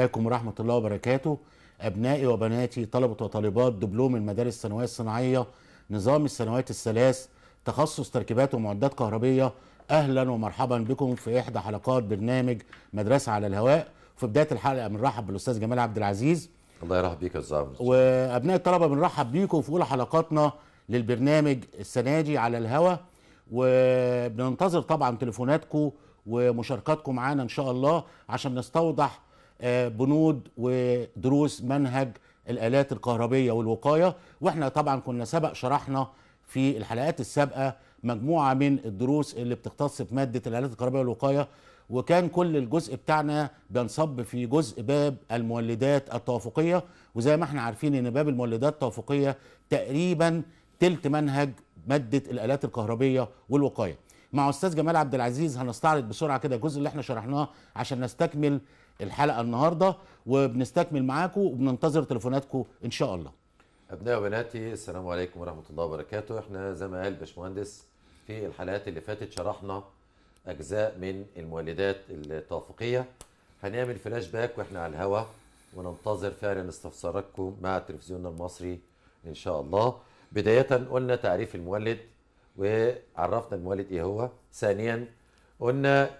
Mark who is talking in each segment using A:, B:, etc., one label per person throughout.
A: عليكم ورحمة الله وبركاته أبنائي وبناتي طلبة وطالبات دبلوم المدارس الثانوية الصناعية نظام السنوات الثلاث تخصص تركيبات ومعدات كهربية أهلا ومرحبا بكم في إحدى حلقات برنامج مدرسة على الهواء في بداية الحلقة بنرحب بالأستاذ جمال عبد العزيز الله يرحب بيك يا أستاذ وأبناء الطلبة بنرحب بيكم في أولى حلقاتنا للبرنامج السنة دي على الهواء وبننتظر طبعا تليفوناتكم ومشاركاتكم معانا إن شاء الله عشان نستوضح آه، بنود ودروس منهج الآلات الكهربية والوقاية وإحنا طبعا كنا سبق شرحنا في الحلقات السابقة مجموعة من الدروس اللي بتختص في ماده الآلات الكهربية والوقاية وكان كل الجزء بتاعنا بينصب في جزء باب المولدات التوافقية وزي ما احنا عارفين ان باب المولدات التوافقية تقريبا تلت منهج مادة الآلات الكهربية والوقاية مع أستاذ جمال عبد العزيز هنستعرض بسرعة كده الجزء اللي احنا شرحناه عشان نستكمل الحلقه النهارده وبنستكمل معاكم وبننتظر تليفوناتكم ان شاء الله
B: ابنائي وبناتي السلام عليكم ورحمه الله وبركاته احنا زي ما قال باشمهندس في الحلقات اللي فاتت شرحنا اجزاء من المولدات التوافقيه هنعمل فلاش باك واحنا على الهوا وننتظر فعلا استفساراتكم مع تلفزيوننا المصري ان شاء الله بدايه قلنا تعريف المولد وعرفنا المولد ايه هو ثانيا قلنا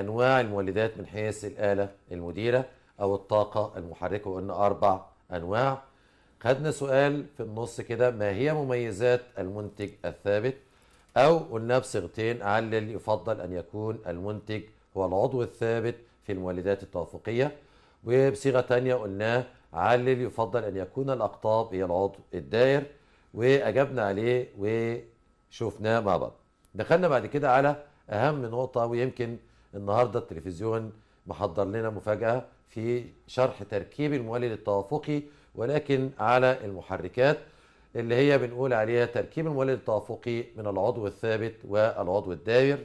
B: أنواع المولدات من حيث الآلة المديرة أو الطاقة المحركة وقلنا أربع أنواع خدنا سؤال في النص كده ما هي مميزات المنتج الثابت أو قلنا بصيغتين علل يفضل أن يكون المنتج هو العضو الثابت في المولدات التوافقية وبصيغة ثانيه قلناه علل يفضل أن يكون الأقطاب هي العضو الدائر وأجبنا عليه وشفناه مع بعض دخلنا بعد كده على أهم نقطة ويمكن النهارده التلفزيون محضر لنا مفاجاه في شرح تركيب المولد التوافقي ولكن على المحركات اللي هي بنقول عليها تركيب المولد التوافقي من العضو الثابت والعضو الدائر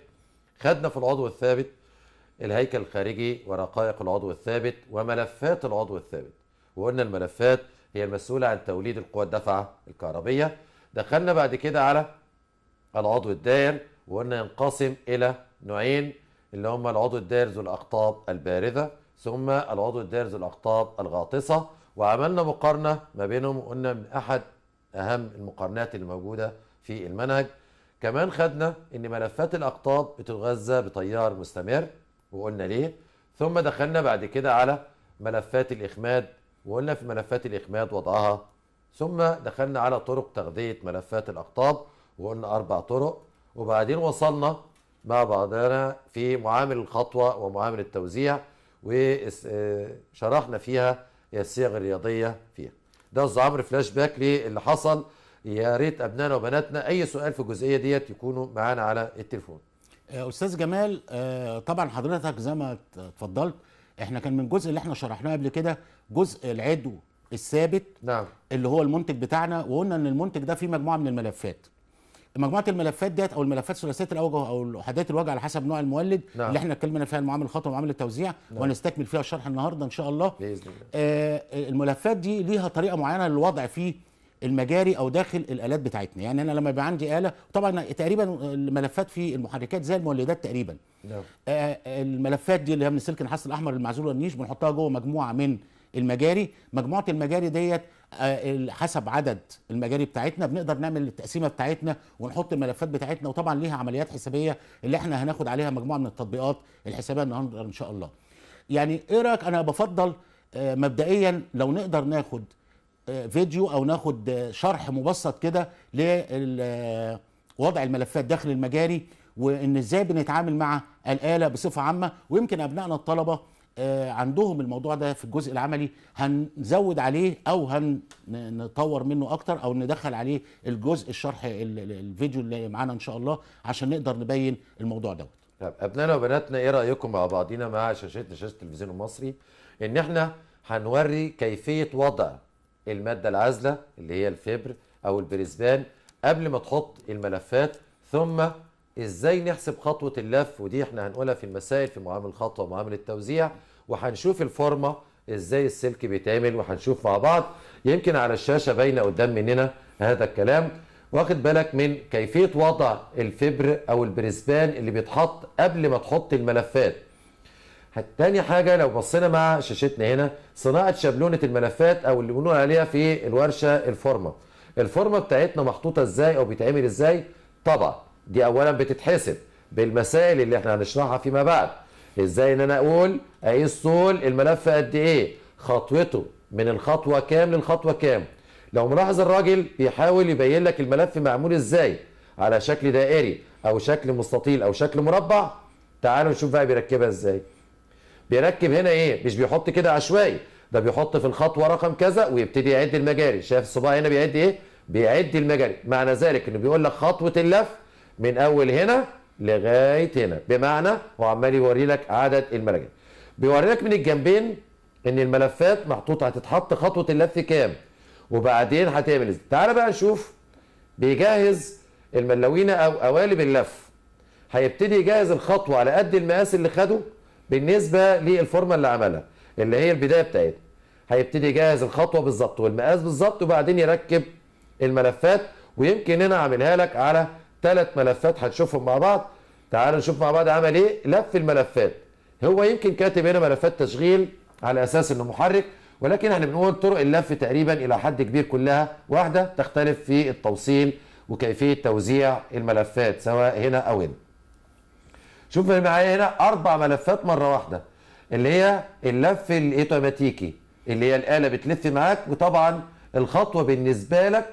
B: خدنا في العضو الثابت الهيكل الخارجي ورقائق العضو الثابت وملفات العضو الثابت وقلنا الملفات هي المسؤولة عن توليد القوى الدفعه الكهربية دخلنا بعد كده على العضو الدائر وقلنا ينقسم إلى نوعين اللي هم العضو الدارز والأقطاب الباردة ثم العضو الدارز والأقطاب الغاطسة وعملنا مقارنة ما بينهم وقلنا من أحد أهم المقارنات اللي موجودة في المنهج كمان خدنا إن ملفات الأقطاب بتتغذى بتيار مستمر وقلنا ليه ثم دخلنا بعد كده على ملفات الإخماد وقلنا في ملفات الإخماد وضعها ثم دخلنا على طرق تغذية ملفات الأقطاب وقلنا أربع طرق وبعدين وصلنا مع بعضنا في معامل الخطوة ومعامل التوزيع وشرحنا فيها الصيغ الرياضية فيها ده استاذ عمرو فلاش باك للي حصل يا ريت ابنائنا وبناتنا اي سؤال في الجزئيه ديت يكونوا معانا على التليفون
A: آه، استاذ جمال آه، طبعا حضرتك زي ما اتفضلت احنا كان من الجزء اللي احنا شرحناه قبل كده جزء العدو الثابت نعم. اللي هو المنتج بتاعنا وقلنا ان المنتج ده فيه مجموعه من الملفات مجموعه الملفات ديت او الملفات ثلاثيه الاوجه او احاديه الوجه على حسب نوع المولد نعم. اللي احنا اتكلمنا فيها المعامل الخطوه ومعامل التوزيع نعم. وهنستكمل فيها الشرح النهارده ان شاء الله باذن الله آه الملفات دي ليها طريقه معينه للوضع في المجاري او داخل الالات بتاعتنا يعني انا لما يبقى عندي اله طبعا تقريبا الملفات في المحركات زي المولدات تقريبا نعم. آه, آه، الملفات دي اللي هي من سلك النحاس الاحمر المعزول والنيش بنحطها جوه مجموعه من المجاري مجموعه المجاري ديت حسب عدد المجاري بتاعتنا بنقدر نعمل التقسيمه بتاعتنا ونحط الملفات بتاعتنا وطبعا ليها عمليات حسابيه اللي احنا هناخد عليها مجموعه من التطبيقات الحسابيه النهارده ان شاء الله. يعني ايه رايك انا بفضل آه، مبدئيا لو نقدر ناخد آه، فيديو او ناخد آه، شرح مبسط كده لوضع الملفات داخل المجاري وان ازاي بنتعامل مع الاله بصفه عامه ويمكن ابنائنا الطلبه آه، عندهم الموضوع ده في الجزء العملي هنزود عليه او هنطور منه اكتر او ندخل عليه الجزء الشرح الفيديو اللي معانا ان شاء الله عشان نقدر نبين الموضوع دوت
B: طب ابنائنا وبناتنا ايه رايكم مع بعضينا مع شاشتنا شاشه التلفزيون المصري ان احنا هنوري كيفيه وضع الماده العازله اللي هي الفبر او البريزبان قبل ما تحط الملفات ثم ازاي نحسب خطوه اللف ودي احنا هنقولها في المسائل في معامل الخطوه ومعامل التوزيع وهنشوف الفورمه ازاي السلك بيتعمل وهنشوف مع بعض يمكن على الشاشه باينه قدام مننا هذا الكلام واخد بالك من كيفيه وضع الفبر او البريزبان اللي بيتحط قبل ما تحط الملفات تاني حاجة لو بصينا مع شاشتنا هنا صناعة شابلونة الملفات أو اللي بنقول عليها في الورشة الفورمة الفورمة بتاعتنا محطوطة ازاي أو بيتعمل ازاي طبعا دي أولا بتتحسب بالمسائل اللي احنا هنشرحها فيما بعد ازاي ان انا اقول اقيس طول الملف قد ايه خطوته من الخطوه كام للخطوه كام لو ملاحظ الراجل بيحاول يبين لك الملف معمول ازاي على شكل دائري او شكل مستطيل او شكل مربع تعالوا نشوف بقى بيركبها ازاي بيركب هنا ايه مش بيحط كده عشوائي ده بيحط في الخطوه رقم كذا ويبتدي يعد المجاري شايف الصباع هنا بيعد ايه بيعد المجاري معنى ذلك انه بيقول لك خطوه اللف من اول هنا لغايه هنا بمعنى هو عمال يوري لك عدد الملكات بيوري لك من الجنبين ان الملفات محطوطه هتتحط خطوه اللف كام وبعدين هتعمل تعال بقى نشوف بيجهز الملاوينه او قوالب اللف هيبتدي يجهز الخطوه على قد المقاس اللي خده بالنسبه للفورمه اللي عملها اللي هي البدايه بتاعتها هيبتدي يجهز الخطوه بالظبط والمقاس بالظبط وبعدين يركب الملفات ويمكن هنا اعملها لك على ثلاث ملفات هنشوفهم مع بعض تعالوا نشوف مع بعض عمل ايه لف الملفات هو يمكن كاتب هنا ملفات تشغيل على اساس انه محرك ولكن احنا بنقول طرق اللف تقريبا الى حد كبير كلها واحده تختلف في التوصيل وكيفيه توزيع الملفات سواء هنا او هنا شوف معايا هنا اربع ملفات مره واحده اللي هي اللف الاوتوماتيكي اللي هي الاله بتلف معاك وطبعا الخطوه بالنسبه لك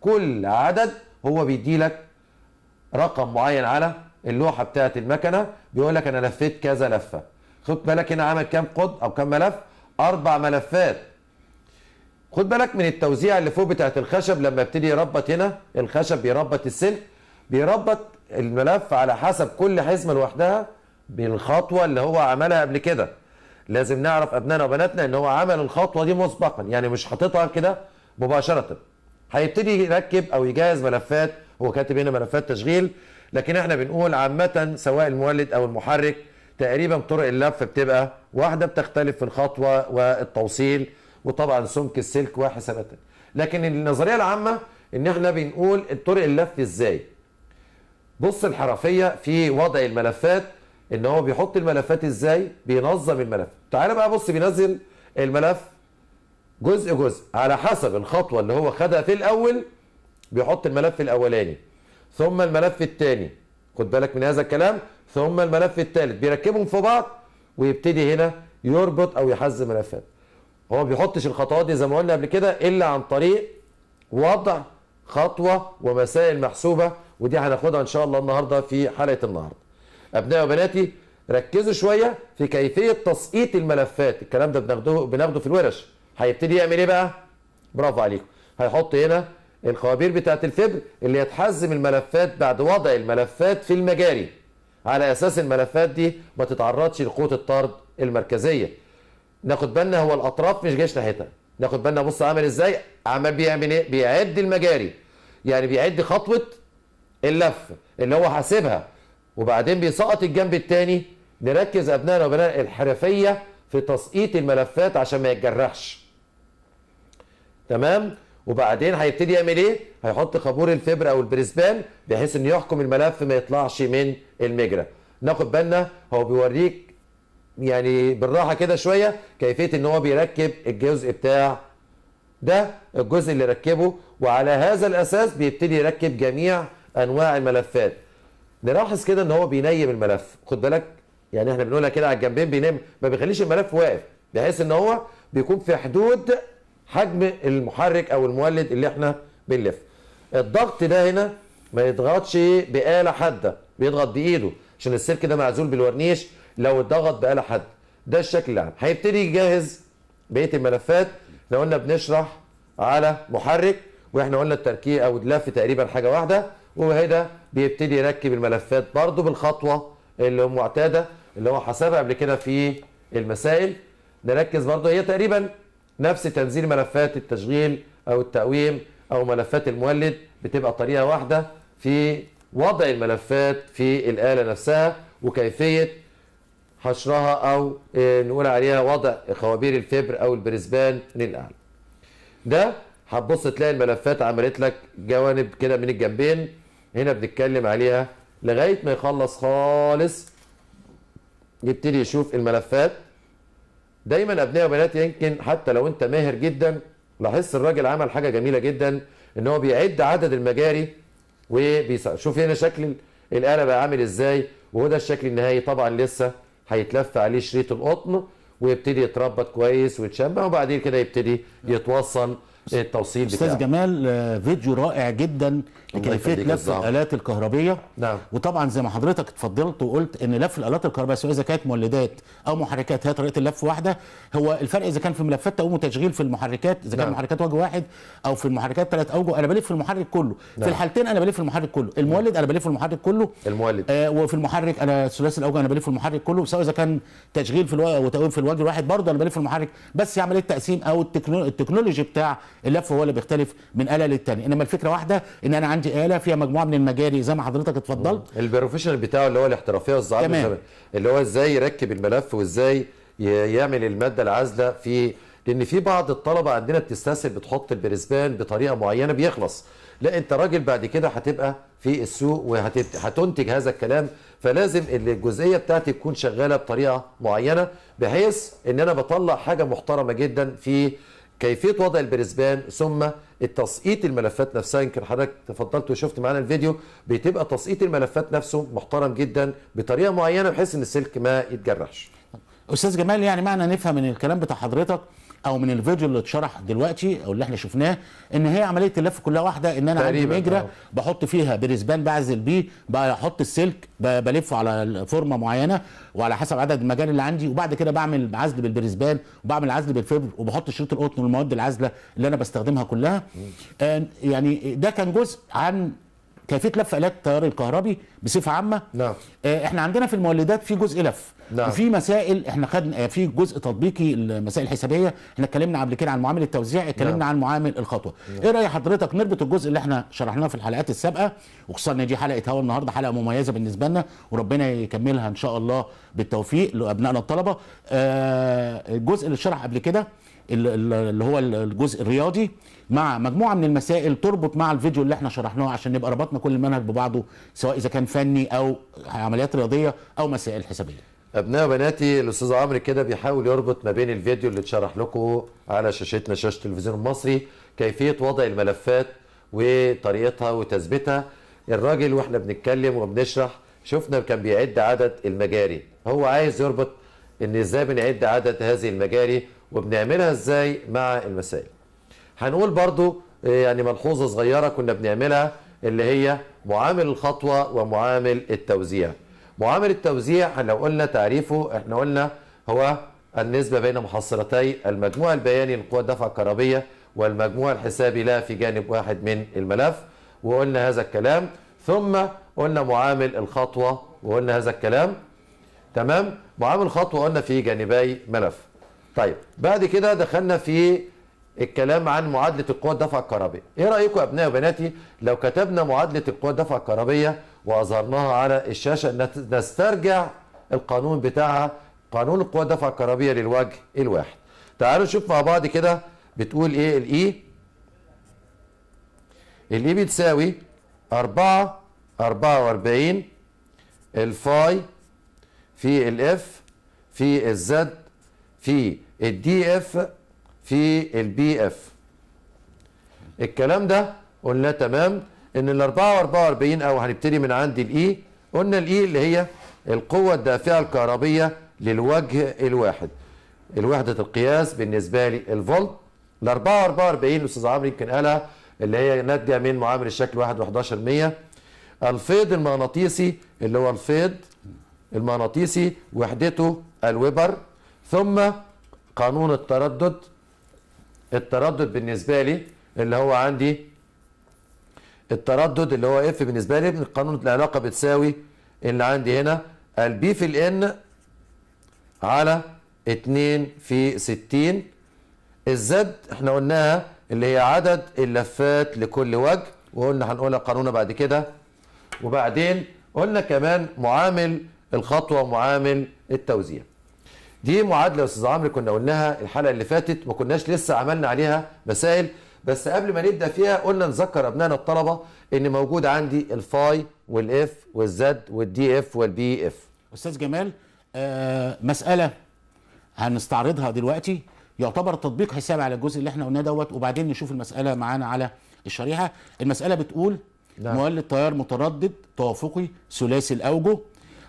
B: كل عدد هو بيدي لك رقم معين على اللوحه بتاعه المكنه بيقول لك انا لفيت كذا لفه خد بالك هنا عامل كام قد او كام ملف اربع ملفات خد بالك من التوزيع اللي فوق بتاعه الخشب لما يبتدي يربط هنا الخشب بيربط السلك بيربط الملف على حسب كل حزمه لوحدها بالخطوه اللي هو عملها قبل كده لازم نعرف ابنائنا وبناتنا ان هو عمل الخطوه دي مسبقا يعني مش حاططها كده مباشره هيبتدي يركب او يجهز ملفات هو كاتب هنا ملفات تشغيل لكن احنا بنقول عامه سواء المولد او المحرك تقريبا طرق اللف بتبقى واحده بتختلف في الخطوه والتوصيل وطبعا سمك السلك وحسابات لكن النظريه العامه ان احنا بنقول طرق اللف ازاي بص الحرفيه في وضع الملفات ان هو بيحط الملفات ازاي بينظم الملف تعال بقى بص بينزل الملف جزء جزء على حسب الخطوه اللي هو خدها في الاول بيحط الملف الاولاني ثم الملف الثاني خد بالك من هذا الكلام ثم الملف الثالث بيركبهم في بعض ويبتدي هنا يربط او يحز ملفات هو ما بيحطش الخطوات دي زي ما قلنا قبل كده الا عن طريق وضع خطوه ومسائل محسوبه ودي هناخدها ان شاء الله النهارده في حلقه النهارده ابنائي وبناتي ركزوا شويه في كيفيه تسقيط الملفات الكلام ده بناخده بناخده في الورش هيبتدي يعمل ايه بقى برافو عليكم هيحط هنا الخوابير بتاعه الفبر اللي هتحزم الملفات بعد وضع الملفات في المجاري على اساس الملفات دي ما تتعرضش لقوه الطرد المركزيه ناخد بالنا هو الاطراف مش جايش ناحيتها ناخد بالنا بص عمل ازاي عمال بيعمل ايه بيعد المجاري يعني بيعد خطوه اللف اللي هو حاسبها وبعدين بيسقط الجنب الثاني نركز ابنائنا وبنات الحرفيه في تسقيط الملفات عشان ما يتجرحش تمام وبعدين هيبتدي يعمل ايه هيحط خابور الفبر او البريسبان بحيث انه يحكم الملف ما يطلعش من المجرى ناخد بالنا هو بيوريك يعني بالراحه كده شويه كيفيه ان هو بيركب الجزء بتاع ده الجزء اللي ركبه وعلى هذا الاساس بيبتدي يركب جميع انواع الملفات نلاحظ كده ان هو بينيم الملف خد بالك يعني احنا بنقولها كده على الجنبين بينام ما بيخليش الملف واقف بحيث ان هو بيكون في حدود حجم المحرك او المولد اللي احنا بنلف الضغط ده هنا ما يضغطش بآلة حادة بيضغط بإيده عشان السلك ده معزول بالورنيش لو اتضغط بآلة حادة ده الشكل العام هيبتدي يجهز بقية الملفات احنا قلنا بنشرح على محرك واحنا قلنا التركيب او اللف تقريبا حاجة واحدة وهنا بيبتدي يركب الملفات برضو بالخطوة اللي معتادة اللي هو حسبها قبل كده في المسائل نركز برضو هي تقريبا نفس تنزيل ملفات التشغيل او التقويم او ملفات المولد بتبقى طريقه واحده في وضع الملفات في الاله نفسها وكيفيه حشرها او آه، نقول عليها وضع خوابير الفبر او البرسبان للاعلى ده هتبص تلاقي الملفات عملت لك جوانب كده من الجنبين هنا بنتكلم عليها لغايه ما يخلص خالص يبتدي يشوف الملفات دايما ابناء وبنات يمكن حتى لو انت ماهر جدا لاحظ الراجل عمل حاجه جميله جدا ان هو بيعد عدد المجاري وشوف هنا شكل الاله بقى عامل ازاي وهو ده الشكل النهائي طبعا لسه هيتلف عليه شريط القطن ويبتدي يتربط كويس ويتشمع وبعدين كده يبتدي يتوصل إيه التوصيل بتاعه استاذ
A: جمال آه، فيديو رائع جدا لكيفيه لف الالات الكهربيه نعم. وطبعا زي ما حضرتك اتفضلت وقلت ان لف الالات الكهربائيه سواء اذا كانت مولدات او محركات هي طريقه اللف واحده هو الفرق اذا كان في ملفات تقوم تشغيل في المحركات اذا كان نعم. محركات وجه واحد او في المحركات ثلاث اوجه انا بلف في المحرك كله نعم. في الحالتين انا بلف في المحرك كله المولد انا بلف المحرك كله المولد آه وفي المحرك انا ثلاثي الاوجه انا بلف المحرك كله سواء اذا كان تشغيل في الوجه وتقويم في الوجه الواحد برضه انا بلف المحرك بس يعمل إيه التقسيم او التكنولوجي بتاع اللف هو اللي بيختلف من آلة للتانية إنما الفكرة واحدة إن أنا عندي آلة فيها مجموعة من المجاري زي ما حضرتك اتفضلت
B: البروفيشنال بتاعه اللي هو الاحترافية والزعامة اللي هو إزاي يركب الملف وإزاي يعمل المادة العازلة في لأن في بعض الطلبة عندنا بتستسهل بتحط البرسبان بطريقة معينة بيخلص لا انت راجل بعد كده هتبقى في السوق وهتنتج هذا الكلام فلازم الجزئيه بتاعتي تكون شغاله بطريقه معينه بحيث ان انا بطلع حاجه محترمه جدا في كيفيه وضع البرزبان ثم التسقيط الملفات نفسها يمكن حضرتك تفضلت وشفت معانا الفيديو بتبقى تسقيط الملفات نفسه محترم جدا بطريقه معينه
A: بحيث ان السلك ما يتجرحش استاذ جمال يعني معنى نفهم من الكلام بتاع حضرتك او من الفيديو اللي اتشرح دلوقتي او اللي احنا شفناه ان هي عمليه اللف كلها واحده ان انا عندي مجرى آه. بحط فيها برزبان بعزل بيه بحط السلك بلفه على فورمه معينه وعلى حسب عدد المجال اللي عندي وبعد كده بعمل عزل بالبرزبان وبعمل عزل بالفبر وبحط شريط القطن والمواد العازله اللي انا بستخدمها كلها آه، يعني ده كان جزء عن كيفيه لف الات التيار الكهربي بصفه عامه نعم آه، احنا عندنا في المولدات في جزء لف نعم. وفي مسائل احنا خدنا في جزء تطبيقي المسائل الحسابيه احنا اتكلمنا قبل كده عن معامل التوزيع اتكلمنا نعم. عن معامل الخطوه نعم. ايه راي حضرتك نربط الجزء اللي احنا شرحناه في الحلقات السابقه وخصوصا ان دي حلقه هوا النهارده حلقه مميزه بالنسبه لنا وربنا يكملها ان شاء الله بالتوفيق لابنائنا الطلبه آه الجزء اللي شرح قبل كده اللي هو الجزء الرياضي مع مجموعه من المسائل تربط مع الفيديو اللي احنا شرحناه عشان نبقى ربطنا كل المنهج ببعضه سواء اذا كان فني او عمليات رياضيه او
B: مسائل حسابيه ابناء وبناتي الاستاذ عمرو كده بيحاول يربط ما بين الفيديو اللي اتشرح لكم على شاشتنا شاشه التلفزيون المصري كيفيه وضع الملفات وطريقتها وتثبيتها الراجل واحنا بنتكلم وبنشرح شفنا كان بيعد عدد المجاري هو عايز يربط ان ازاي بنعد عدد هذه المجاري وبنعملها ازاي مع المسائل هنقول برضو آه، يعني ملحوظه صغيره كنا بنعملها اللي هي معامل الخطوه ومعامل التوزيع معامل التوزيع لو قلنا تعريفه احنا قلنا هو النسبة بين محصلتي المجموع البياني لقوى الدفع الكهربية والمجموع الحسابي لها في جانب واحد من الملف وقلنا هذا الكلام ثم قلنا معامل الخطوة وقلنا هذا الكلام تمام معامل الخطوة قلنا في جانبي ملف طيب بعد كده دخلنا في الكلام عن معادلة القوى الدفع الكهربية ايه رأيكم يا أبنائي وبناتي لو كتبنا معادلة القوى الدفع الكهربية واظهرناها على الشاشه نسترجع القانون بتاعها قانون القوى الدفع الكهربيه للوجه الواحد تعالوا نشوف مع بعض كده بتقول ايه الاي e. الاي e بتساوي 4 44 الفاي في الاف في الزد في الدي اف في البي اف الكلام ده قلنا تمام ان ال 4 44 او هنبتدي من عند الاي قلنا الاي اللي هي القوه الدافعه الكهربيه للوجه الواحد الوحده القياس بالنسبه لي الفولت ال 4 44 الاستاذ عمرو يمكن قالها اللي هي ناتجه من معامل الشكل 1 و11% الفيض المغناطيسي اللي هو الفيض المغناطيسي وحدته الويبر ثم قانون التردد التردد بالنسبه لي اللي هو عندي التردد اللي هو اف بالنسبه لي من قانون العلاقه بتساوي اللي عندي هنا البي في الان على 2 في 60 الزد احنا قلناها اللي هي عدد اللفات لكل وجه وقلنا هنقولها قانونا بعد كده وبعدين قلنا كمان معامل الخطوه ومعامل التوزيع دي معادله يا استاذ عمرو كنا قلناها الحلقه اللي فاتت ما كناش لسه عملنا عليها مسائل بس قبل ما نبدا فيها قلنا نذكر ابنائنا الطلبه
A: ان موجود عندي الفاي والاف والزد والدي اف والبي اف استاذ جمال آه مساله هنستعرضها دلوقتي يعتبر تطبيق حساب على الجزء اللي احنا قلناه دوت وبعدين نشوف المساله معانا على الشريحه المساله بتقول نعم. مولد تيار متردد توافقي ثلاثي الاوجه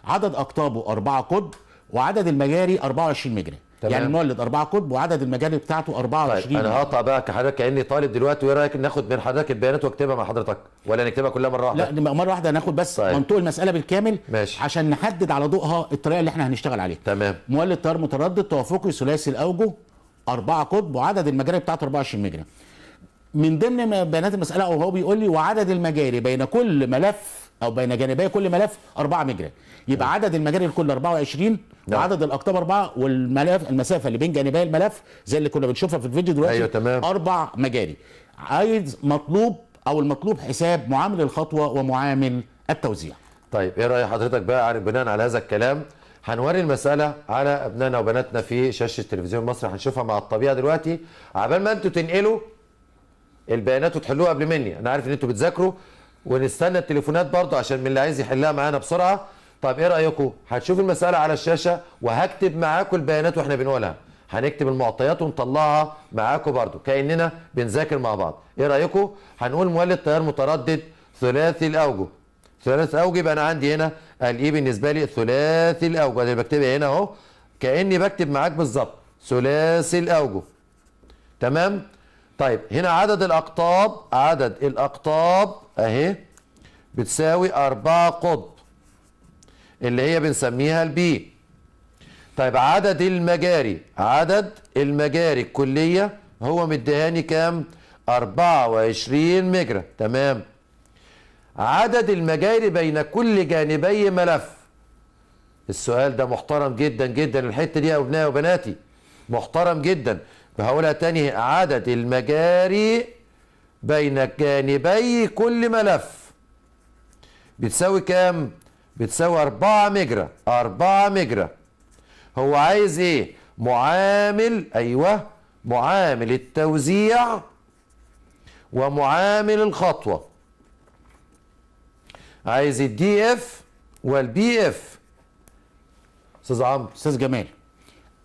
A: عدد اقطابه 4 قطب وعدد المجاري 24 مجري يعني المولد أربعة قطب وعدد المجالي بتاعته 24 طيب. انا يعني.
B: هقطع بقى كحضرتك كاني طالب دلوقتي وايه رايك ناخد من حضرتك البيانات واكتبها مع حضرتك ولا نكتبها كلها مره
A: واحده لا مره واحده هناخد بس طيب. منطوق المساله بالكامل ماشي. عشان نحدد على ضوءها الطريقه اللي احنا هنشتغل عليها تمام مولد تيار متردد توافقي ثلاثي الاوجه أربعة قطب وعدد المجاري بتاعته 24 مجرى من ضمن بيانات المساله وهو بيقول لي وعدد المجاري بين كل ملف او بين جانبي كل ملف اربعه مجرى يبقى عدد المجاري الكل 24 نعم. وعدد الاقطاب اربعه والملف المسافه اللي بين جانبي الملف زي اللي كنا بنشوفها في الفيديو دلوقتي ايوه تمام اربع مجاري عايز مطلوب او المطلوب حساب معامل الخطوه ومعامل التوزيع
B: طيب ايه راي حضرتك بقى عارف بناء على هذا الكلام هنوري المساله على ابنائنا وبناتنا في شاشه تلفزيون مصر هنشوفها مع الطبيعه دلوقتي عبال ما انتوا تنقلوا البيانات وتحلوها قبل مني انا عارف ان انتوا بتذاكروا ونستنى التليفونات برضه عشان من اللي عايز يحلها معانا بسرعه طب ايه رايكم هتشوف المساله على الشاشه وهكتب معاكم البيانات واحنا بنقولها هنكتب المعطيات ونطلعها معاكم برضو كاننا بنذاكر مع بعض ايه رايكم هنقول مولد تيار متردد ثلاثي الاوجه ثلاثي الاوجه يبقى انا عندي هنا الايه e بالنسبه لي ثلاثي الاوجه انا بكتبها هنا اهو كاني بكتب معاك بالظبط ثلاثي الاوجه تمام طيب هنا عدد الأقطاب عدد الأقطاب أهي بتساوي أربعة قطب اللي هي بنسميها البي طيب عدد المجاري عدد المجاري الكلية هو مدهاني كام 24 مجرى تمام عدد المجاري بين كل جانبي ملف السؤال ده محترم جدا جدا الحتة دي يا أبنائي وبناتي محترم جدا فهقولها تاني عدد المجاري بين جانبي كل ملف بتساوي كام؟ بتساوي 4 مجرى 4 مجرى هو عايز ايه؟ معامل ايوه معامل التوزيع ومعامل الخطوه
A: عايز الدي اف والبي اف استاذ عمرو استاذ جمال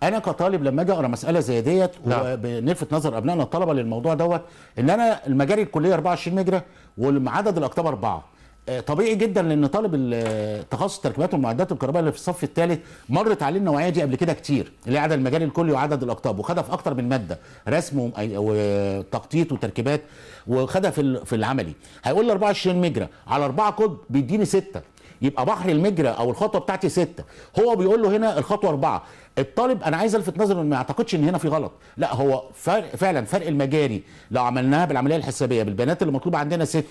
A: انا كطالب لما اجي اقرا مساله زي ديت نعم. وبنلفت نظر ابنائنا الطلبه للموضوع دوت ان انا المجاري الكليه 24 مجرى والعدد الاقطاب اربعه آه، طبيعي جدا لان طالب تخصص التركيبات والمعدات الكهربائيه اللي في الصف الثالث مرت عليه النوعيه دي قبل كده كتير اللي عدد المجال الكلي وعدد الاقطاب وخدها في اكتر من ماده رسم وتخطيط وتركيبات وخدها في في العملي هيقول لي 24 مجرى على 4 قطب بيديني 6 يبقى بحر المجرى او الخطوه بتاعتي 6 هو بيقول له هنا الخطوه 4 الطالب انا عايز الفت نظره انه ما يعتقدش ان هنا في غلط لا هو فرق فعلا فرق المجاري لو عملناها بالعمليه الحسابيه بالبيانات اللي مطلوبه عندنا سته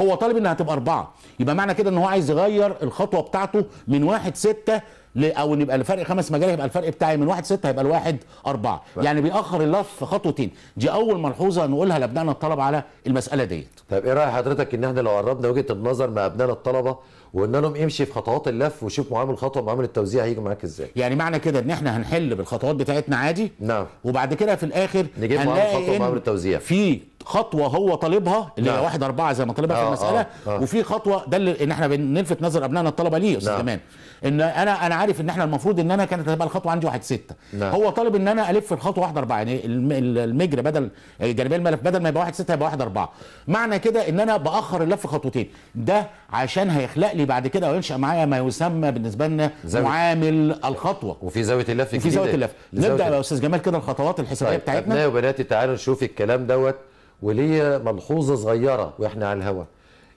A: هو طالب انها تبقى اربعه يبقى معنى كده ان هو عايز يغير الخطوه بتاعته من واحد سته ل... او ان يبقى الفرق خمس مجاري هيبقى الفرق بتاعي من واحد سته هيبقى الواحد اربعه ف... يعني بيأخر اللف خطوتين دي اول ملحوظه نقولها لابنائنا الطلبه على المساله ديت
B: طيب ايه راي حضرتك ان احنا لو قربنا وجهه النظر مع ابنائنا الطلبه وقلنا لهم امشي في خطوات اللف وشوف معامل الخطوه معامل التوزيع
A: هيجي معاك ازاي يعني معنى كده ان احنا هنحل بالخطوات بتاعتنا عادي نعم وبعد كده في الاخر نجيب معامل الخطوه معامل التوزيع في خطوه هو طالبها اللي نعم. هي واحد اربعه زي ما طالبها في آه، المساله آه. آه. وفي خطوه ده اللي ان احنا بنلفت نظر ابنائنا الطلبه ليه يا استاذ نعم. ان انا انا عارف ان احنا المفروض ان انا كانت هتبقى الخطوه عندي 1 6 نعم. هو طالب ان انا الف الخطوه 1 4 يعني المجر بدل جانبي الملف بدل ما يبقى 1 6 هيبقى 1 4 معنى كده ان انا باخر اللف خطوتين ده عشان هيخلق لي بعد كده وينشا معايا ما يسمى بالنسبه لنا معامل الخطوه
B: وفي زاويه اللف وفي زاويه اللف نبدا يا
A: استاذ جمال كده الخطوات الحسابيه طيب، بتاعتنا ابنائي
B: وبناتي تعالوا نشوف الكلام دوت وليه ملحوظه صغيره واحنا على الهواء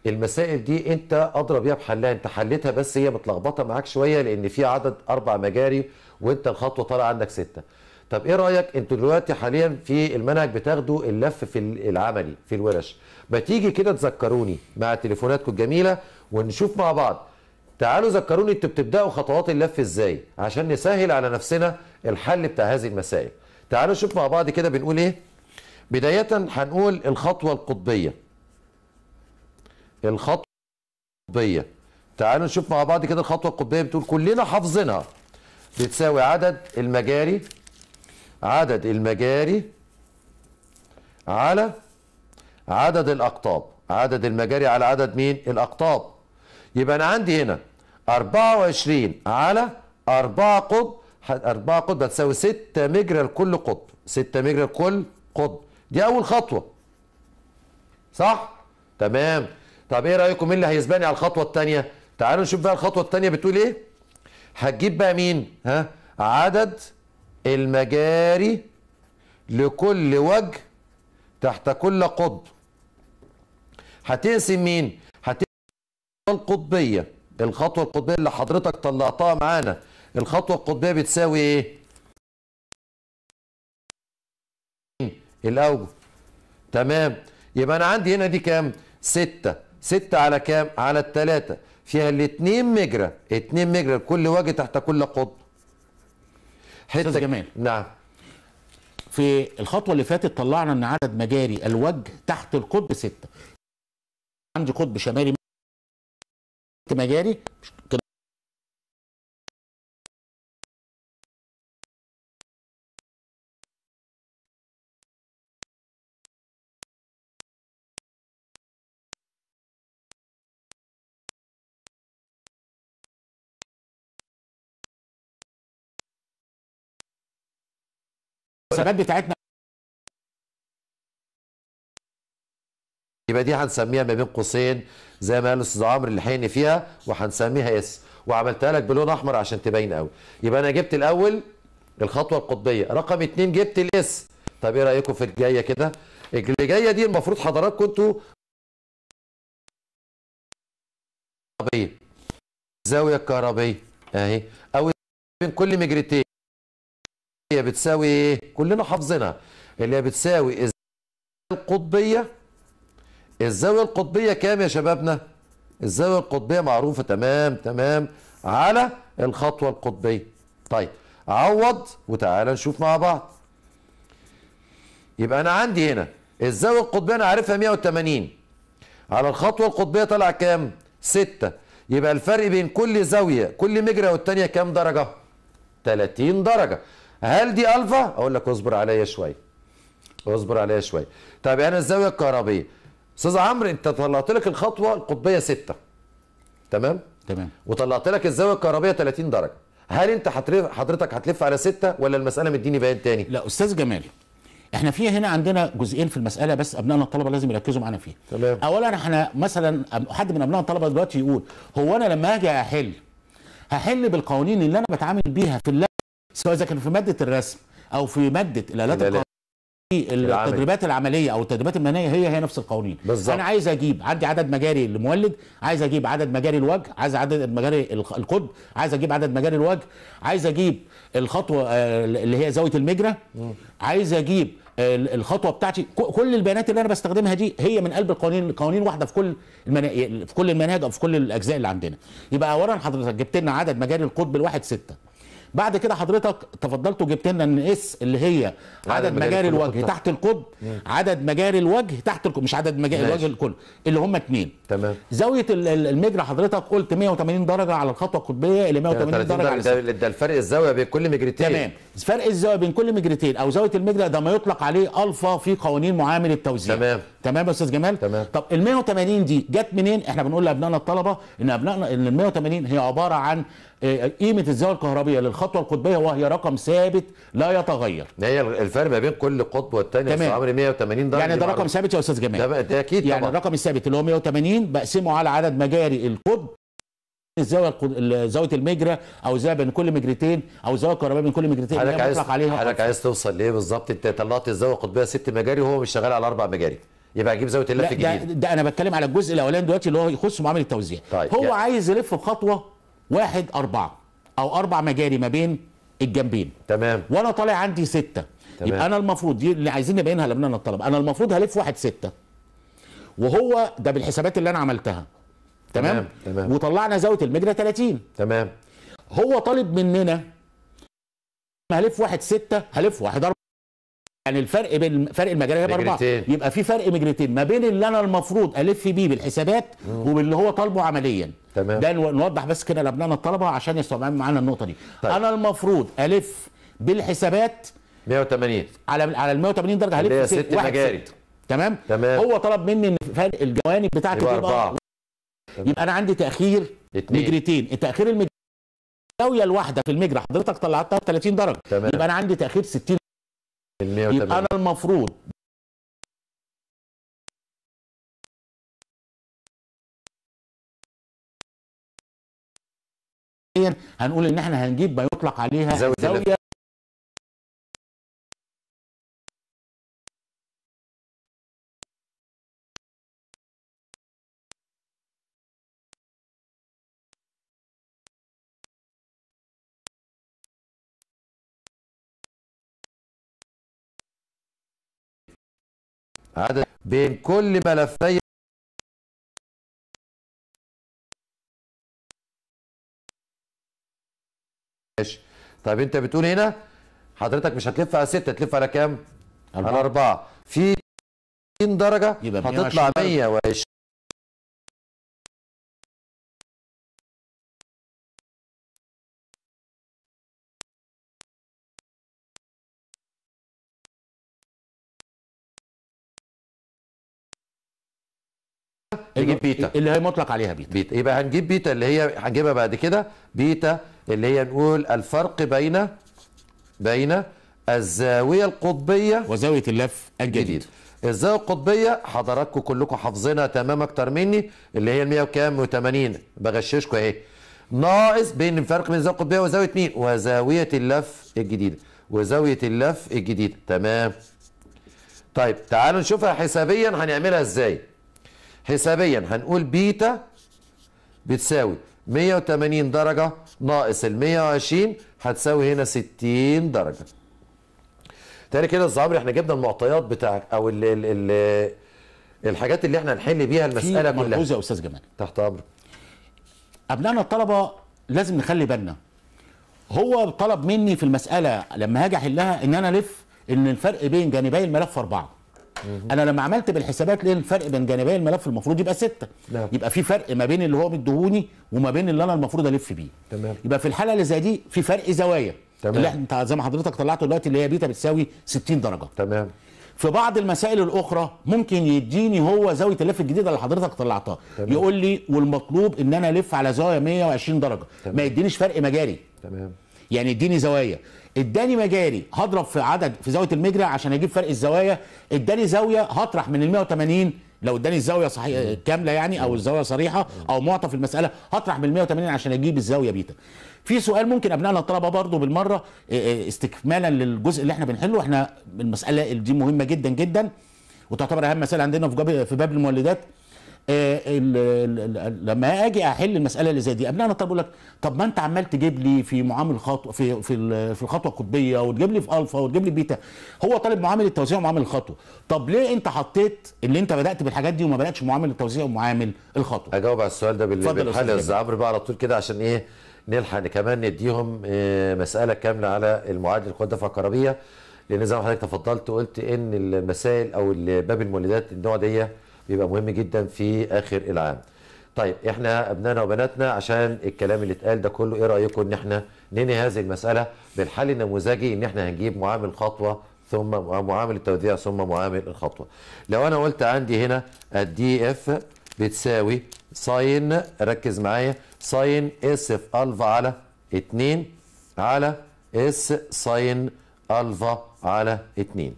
B: المسائل دي انت ادرى بيها بحلها انت حليتها بس هي متلخبطه معاك شويه لان في عدد اربع مجاري وانت الخطوه طالعه عندك سته طب ايه رايك انتوا دلوقتي حاليا في المنهج بتاخدوا اللف في العملي في الورش ما تيجي كده تذكروني مع تليفوناتكم الجميله ونشوف مع بعض تعالوا ذكروني انتوا بتبداوا خطوات اللف ازاي عشان نسهل على نفسنا الحل بتاع هذه المسائل تعالوا نشوف مع بعض كده بنقول ايه بدايه هنقول الخطوه القطبيه الخطوه القطبيه تعالوا نشوف مع بعض كده الخطوه القطبيه بتقول كلنا حافظينها بتساوي عدد المجاري عدد المجاري على عدد الاقطاب عدد المجاري على عدد مين الاقطاب يبقى انا عندي هنا 24 على 4 قطب 4 قطب هتساوي 6 مجرى لكل قطب 6 مجرى لكل قطب دي اول خطوه صح تمام طب ايه رايكم مين اللي هيسبقني على الخطوه الثانيه تعالوا نشوف بقى الخطوه الثانيه بتقول ايه هتجيب بقى مين ها عدد المجاري لكل وجه تحت كل قطب هتقسم مين هتقسم القطبيه الخطوه القطبيه اللي حضرتك طلعتها معانا الخطوه القطبيه بتساوي ايه الاوجه تمام يبقى انا عندي هنا دي كام 6 ستة على كام على التلاتة فيها الاتنين مجرى اتنين مجرى لكل وجه تحت كل
A: قطب حتة جمال نعم في الخطوة اللي فاتت طلعنا ان عدد مجاري الوجه تحت القطب ستة عندي قطب شمالي مجاري كده الحسابات بتاعتنا
B: يبقى دي هنسميها ما بين قوسين زي ما قال الاستاذ عمرو اللي حين فيها وهنسميها اس وعملتها لك بلون احمر عشان تبين قوي يبقى انا جبت الاول الخطوه القطبيه رقم اتنين جبت الاس طب ايه رايكم في الجايه كده اللي جايه دي المفروض حضراتكم كنتوا الزاويه الكهربيه اهي او بين كل مجرتين هي بتساوي ايه كلنا حافظينها اللي هي بتساوي الزاويه القطبيه الزاويه القطبيه كام يا شبابنا الزاويه القطبيه معروفه تمام تمام على الخطوه القطبيه طيب عوض وتعالى نشوف مع بعض يبقى انا عندي هنا الزاويه القطبيه انا عارفها 180 على الخطوه القطبيه طلع كام 6 يبقى الفرق بين كل زاويه كل مجرى والثانيه كام درجه 30 درجه هل دي الفا اقول لك اصبر عليا شويه اصبر عليا شويه طب انا الزاويه الكهربيه استاذ عمرو انت طلعت لك الخطوه القطبيه 6 تمام تمام وطلعت لك الزاويه الكهربيه 30 درجه هل انت حضرتك هتلف على 6 ولا المساله مديني بيان تاني لا استاذ جمال
A: احنا في هنا عندنا جزئين في المساله بس ابنائنا الطلبه لازم يركزوا معانا فيها تمام اولا احنا مثلا حد من ابنائنا الطلبه دلوقتي يقول هو انا لما اجي احل هحل بالقوانين اللي انا بتعامل بيها في اللاب سواء اذا كان في ماده الرسم او في ماده الالات القانونيه التدريبات العمليه او التدريبات المهنيه هي هي نفس القوانين بالزبط. انا عايز اجيب عندي عدد مجاري المولد عايز اجيب عدد مجاري الوجه عايز عدد مجاري القطب عايز اجيب عدد مجاري الوجه عايز اجيب الخطوه آه، اللي هي زاويه المجرى عايز اجيب الخطوه بتاعتي كل البيانات اللي انا بستخدمها دي هي من قلب القوانين القوانين واحده في كل المناهج في كل المناهج او في كل الاجزاء اللي عندنا يبقى اولا حضرتك جبت لنا عدد مجاري القطب الواحد سته بعد كده حضرتك تفضلت وجبت لنا ان اس اللي هي عدد مجاري الوجه تحت القطب عدد مجاري الوجه تحت القطب مش عدد مجاري الوجه الكل اللي هم اثنين تمام زاويه المجرى حضرتك قلت 180 درجه على الخطوه القطبيه الى 180 درجه على ده, ده الفرق الزاويه بين كل مجرتين تمام فرق الزاويه بين كل مجرتين او زاويه المجرى ده ما يطلق عليه الفا في قوانين معامل التوزيع تمام تمام يا استاذ جمال تمام طب ال 180 دي جت منين احنا بنقول لابنائنا الطلبه ان ابنائنا ان ال 180 هي عباره عن آه، قيمه الزاويه الكهربيه للخطوه القطبيه وهي رقم ثابت لا يتغير ده هي الفرق ما بين كل قطب والثاني استاذ عمري 180 درجه يعني ده رقم ثابت يا استاذ جمال ده, ده اكيد يعني طبعا. الرقم الثابت اللي هو 180 بقسمه على عدد مجاري القطب الزاويه زاويه المجرى او زاويه بين كل مجرتين او زاويه كهربائيه بين كل مجرتين حضرتك عايز عليها حضرتك
B: عايز توصل ليه بالظبط انت طلعت الزاويه القطبيه
A: ست مجاري وهو مش شغال على اربع مجاري يبقى هجيب زاويه اللف الجديده ده, ده انا بتكلم على الجزء الاولاني دلوقتي اللي هو يخص معامل التوزيع طيب هو يعني. عايز يلف بخطوه واحد أربعة أو أربع مجاري ما بين الجنبين تمام وأنا طالع عندي ستة تمام. يبقى أنا المفروض دي اللي عايزين نبينها لما الطلب أنا المفروض هلف واحد ستة وهو ده بالحسابات اللي أنا عملتها تمام تمام, تمام. وطلعنا زاوية المجرى 30 تمام هو طالب مننا هلف واحد ستة هلف واحد أربعة يعني الفرق بين فرق المجاريه هيبقى اربعه يبقى في فرق مجرتين ما بين اللي انا المفروض الف بيه بالحسابات وباللي هو طالبه عمليا تمام ده نوضح بس كده لابنائنا الطلبه عشان يستوعبوا معانا النقطه دي طيب. انا المفروض الف بالحسابات 180 على على ال 180 درجه هلف في ست مجاري ست. تمام تمام هو طلب مني ان فرق الجوانب بتاعتي يبقى اربعه يبقى انا عندي تاخير اتنين. مجرتين التاخير المجري الزاويه الواحده في المجرى حضرتك طلعتها ب 30 درجه تمام. يبقى انا عندي تاخير 60 يبقى انا المفروض هنقول ان احنا هنجيب ما يطلق عليها زاويه عدد بين كل ملفي
B: طيب انت بتقول هنا حضرتك مش هتلف على 6 هتلف على كام؟ على 4
A: في 60 درجه هتطلع 120 نجيب بيتا اللي هي
B: مطلق عليها بيتا بيتا يبقى هنجيب بيتا اللي هي هنجيبها بعد كده بيتا اللي هي نقول الفرق بين بين الزاويه القطبيه وزاويه اللف الجديد, الزاويه القطبيه حضراتكم كلكم حافظينها تمام اكتر مني اللي هي 180 100 وكام بغششكم اهي ناقص بين الفرق بين الزاويه القطبيه وزاويه مين وزاويه اللف الجديده وزاويه اللف الجديده تمام طيب تعالوا نشوفها حسابيا هنعملها ازاي حسابيا هنقول بيتا بتساوي 180 درجة ناقص ال 120 هتساوي هنا 60 درجة. تاني كده يا استاذ عمرو احنا جبنا المعطيات بتاع او الـ الـ الـ الحاجات اللي احنا هنحل بيها المسألة كلها. في يا استاذ جمال.
A: تحت امرك. أبنائنا الطلبة لازم نخلي بالنا. هو طلب مني في المسألة لما هاجي أحلها إن أنا ألف إن الفرق بين جانبي الملف أربعة. انا لما عملت بالحسابات لقيت الفرق بين جانبي الملف المفروض يبقى ستة نعم. يبقى في فرق ما بين اللي هو مديهوني وما بين اللي انا المفروض الف بيه تمام يبقى في الحاله اللي زي دي في فرق زوايا تمام اللي انت زي ما حضرتك طلعته دلوقتي اللي هي بيتا بتساوي 60 درجه تمام في بعض المسائل الاخرى ممكن يديني هو زاويه اللف الجديده اللي حضرتك طلعتها تمام. يقول لي والمطلوب ان انا الف على زاويه 120 درجه تمام. ما يدينيش فرق مجاري تمام يعني يديني زوايا اداني مجاري هضرب في عدد في زاويه المجرى عشان اجيب فرق الزوايا اداني زاويه هطرح من ال 180 لو اداني الزاويه صحيحه كامله يعني او الزاويه صريحه او معطى في المساله هطرح من 180 عشان اجيب الزاويه بيتا في سؤال ممكن ابنائنا الطلبه برضو بالمره إيه، إيه، استكمالا للجزء اللي احنا بنحله احنا المساله دي مهمه جدا جدا وتعتبر اهم مساله عندنا في باب المولدات إيه، لما اجي احل المساله اللي زي دي قبل انا طب اقول لك طب ما انت عمال تجيب لي في معامل خطوه في في في الخطوه القطبيه وتجيب لي في الفا وتجيب لي بيتا هو طالب معامل التوزيع ومعامل الخطوه طب ليه انت حطيت اللي انت بدات بالحاجات دي وما بداتش معامل التوزيع ومعامل الخطوه
B: اجاوب على السؤال ده بالحل يا استاذ عمرو بقى على طول كده عشان ايه نلحق كمان نديهم إيه، مساله كامله على المعادله القوى الدفع الكهربيه لان زي ما حضرتك تفضلت وقلت ان المسائل او باب المولدات النوع ديه بيبقى مهم جدا في اخر العام طيب احنا ابنائنا وبناتنا عشان الكلام اللي اتقال ده كله ايه رايكم ان احنا ننهي هذه المساله بالحل النموذجي ان احنا هنجيب معامل خطوه ثم معامل التوزيع ثم معامل الخطوه لو انا قلت عندي هنا الدي اف بتساوي ساين ركز معايا ساين اس في الفا على 2 على اس ساين الفا على 2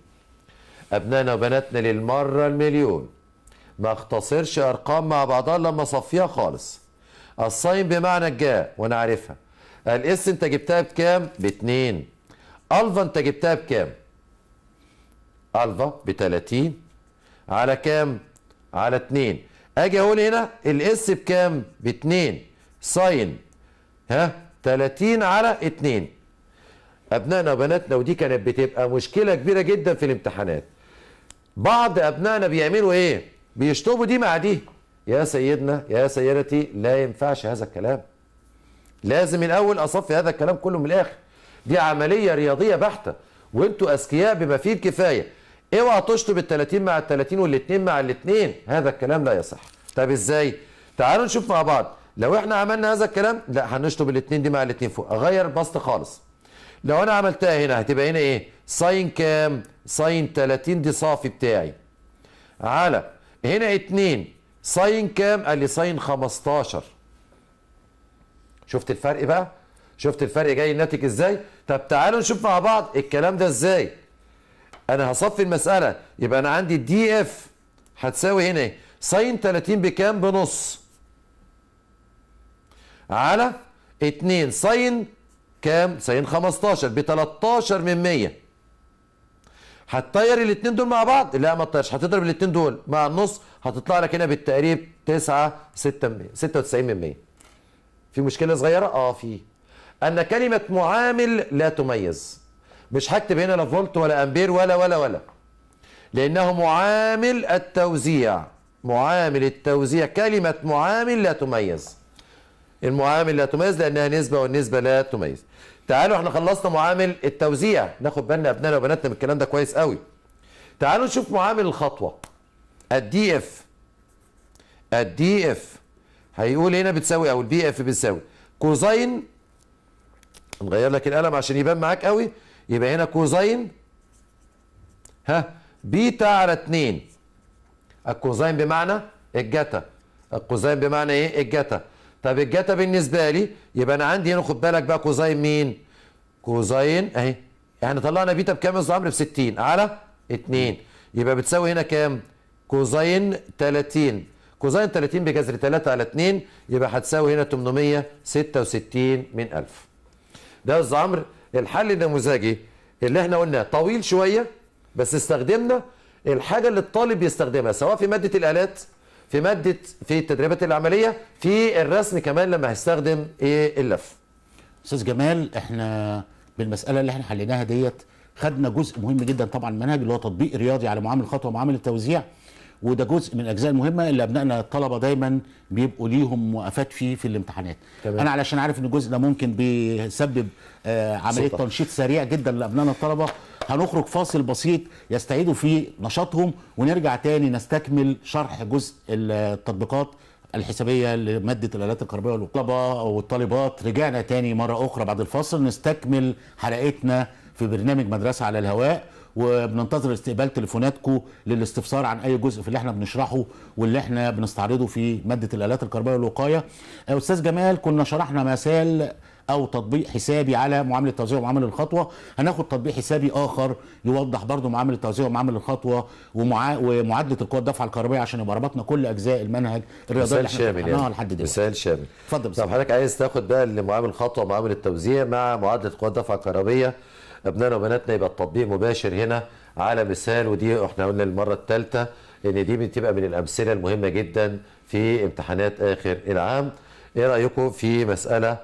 B: ابنائنا وبناتنا للمره المليون ما اختصرش ارقام مع بعضها لما اصفيها خالص الصين بمعنى الجاء وانا عارفها الاس انت جبتها بكام باتنين الفا انت جبتها بكام الفا بتلاتين على كام على اتنين اجي اقول هنا الاس بكام باتنين ساين ها 30 على 2 ابنائنا وبناتنا ودي كانت بتبقى مشكله كبيره جدا في الامتحانات بعض ابنائنا بيعملوا ايه بيشتموا دي مع دي يا سيدنا يا سيدتي لا ينفعش هذا الكلام لازم الاول اصفي هذا الكلام كله من الاخر دي عمليه رياضيه بحته وانتوا اذكياء بما فيه الكفايه اوعى تشطب ال 30 مع ال 30 والاثنين مع الاثنين هذا الكلام لا يصح طب ازاي تعالوا نشوف مع بعض لو احنا عملنا هذا الكلام لا هنشطب الاثنين دي مع الاثنين فوق اغير البسط خالص لو انا عملتها هنا هتبقى هنا ايه ساين كام ساين 30 دي صافي بتاعي على هنا اتنين ساين كام قال لي ساين 15 شفت الفرق بقى شفت الفرق جاي الناتج ازاي طب تعالوا نشوف مع بعض الكلام ده ازاي انا هصفي المساله يبقى انا عندي دي اف هتساوي هنا ايه؟ ساين 30 بكام بنص على 2 ساين كام ساين 15 ب 13 من 100 هتطير الاثنين دول مع بعض لا ما تطيرش هتضرب الاثنين دول مع النص هتطلع لك هنا بالتقريب 9 6 96 في مشكله صغيره اه في ان كلمه معامل لا تميز مش هكتب هنا لا فولت ولا امبير ولا ولا ولا لانه معامل التوزيع معامل التوزيع كلمه معامل لا تميز المعامل لا تميز لانها نسبه والنسبه لا تميز تعالوا احنا خلصنا معامل التوزيع ناخد بالنا ابنائنا وبناتنا من الكلام ده كويس قوي تعالوا نشوف معامل الخطوه الدي اف الدي اف هيقول هنا بتساوي او البي اف بتساوي كوزين نغير لك القلم عشان يبان معاك قوي يبقى هنا كوزين ها بيتا على 2 الكوزين بمعنى الجتا الكوزين بمعنى ايه الجتا طب الجتا بالنسبه لي يبقى انا عندي هنا خد بالك بقى كوزين مين كوزين اهي يعني طلعنا بيتا بكام يا استاذ عمرو ب 60 على 2 يبقى بتساوي هنا كام كوزين 30 كوزين 30 بجذر 3 على 2 يبقى هتساوي هنا 866 من 1000 ده يا استاذ عمرو الحل النموذجي اللي احنا قلنا طويل شويه بس استخدمنا الحاجه اللي الطالب بيستخدمها سواء في ماده الالات في ماده في التدريبات العمليه
A: في الرسم كمان لما هيستخدم ايه اللف استاذ جمال احنا بالمساله اللي احنا حليناها ديت خدنا جزء مهم جدا طبعا المنهج اللي هو تطبيق رياضي على معامل الخطوه ومعامل التوزيع وده جزء من الاجزاء المهمه اللي ابنائنا الطلبه دايما بيبقوا ليهم موقفات فيه في الامتحانات تمام. انا علشان عارف ان الجزء ده ممكن بيسبب آه، عمليه سلطة. تنشيط سريع جدا لابنائنا الطلبه هنخرج فاصل بسيط يستعيدوا فيه نشاطهم ونرجع تاني نستكمل شرح جزء التطبيقات الحسابيه لماده الالات الكهربائيه والطلبه والطالبات رجعنا تاني مره اخرى بعد الفاصل نستكمل حلقتنا في برنامج مدرسه على الهواء وبننتظر استقبال تليفوناتكم للاستفسار عن اي جزء في اللي احنا بنشرحه واللي احنا بنستعرضه في ماده الالات الكهربائيه والوقايه استاذ جمال كنا شرحنا مثال او تطبيق حسابي على معامله التوزيع ومعامله الخطوه هناخد تطبيق حسابي اخر يوضح برضو معامله التوزيع ومعامله الخطوه ومع... ومعادله القوى الدفعه الكهربائيه عشان يبقى ربطنا كل اجزاء المنهج الرياضي اللي احنا يعني.
B: لحد دلوقتي مثال شامل اتفضل طب حضرتك عايز تاخد بقى لمعامل الخطوه ومعامله التوزيع مع معادله القوى الدفعه الكهربائيه ابنائنا وبناتنا يبقى التطبيق مباشر هنا على مثال ودي احنا قلنا المره الثالثه ان دي بتبقى من الامثله المهمه جدا في امتحانات اخر العام ايه رايكم في مساله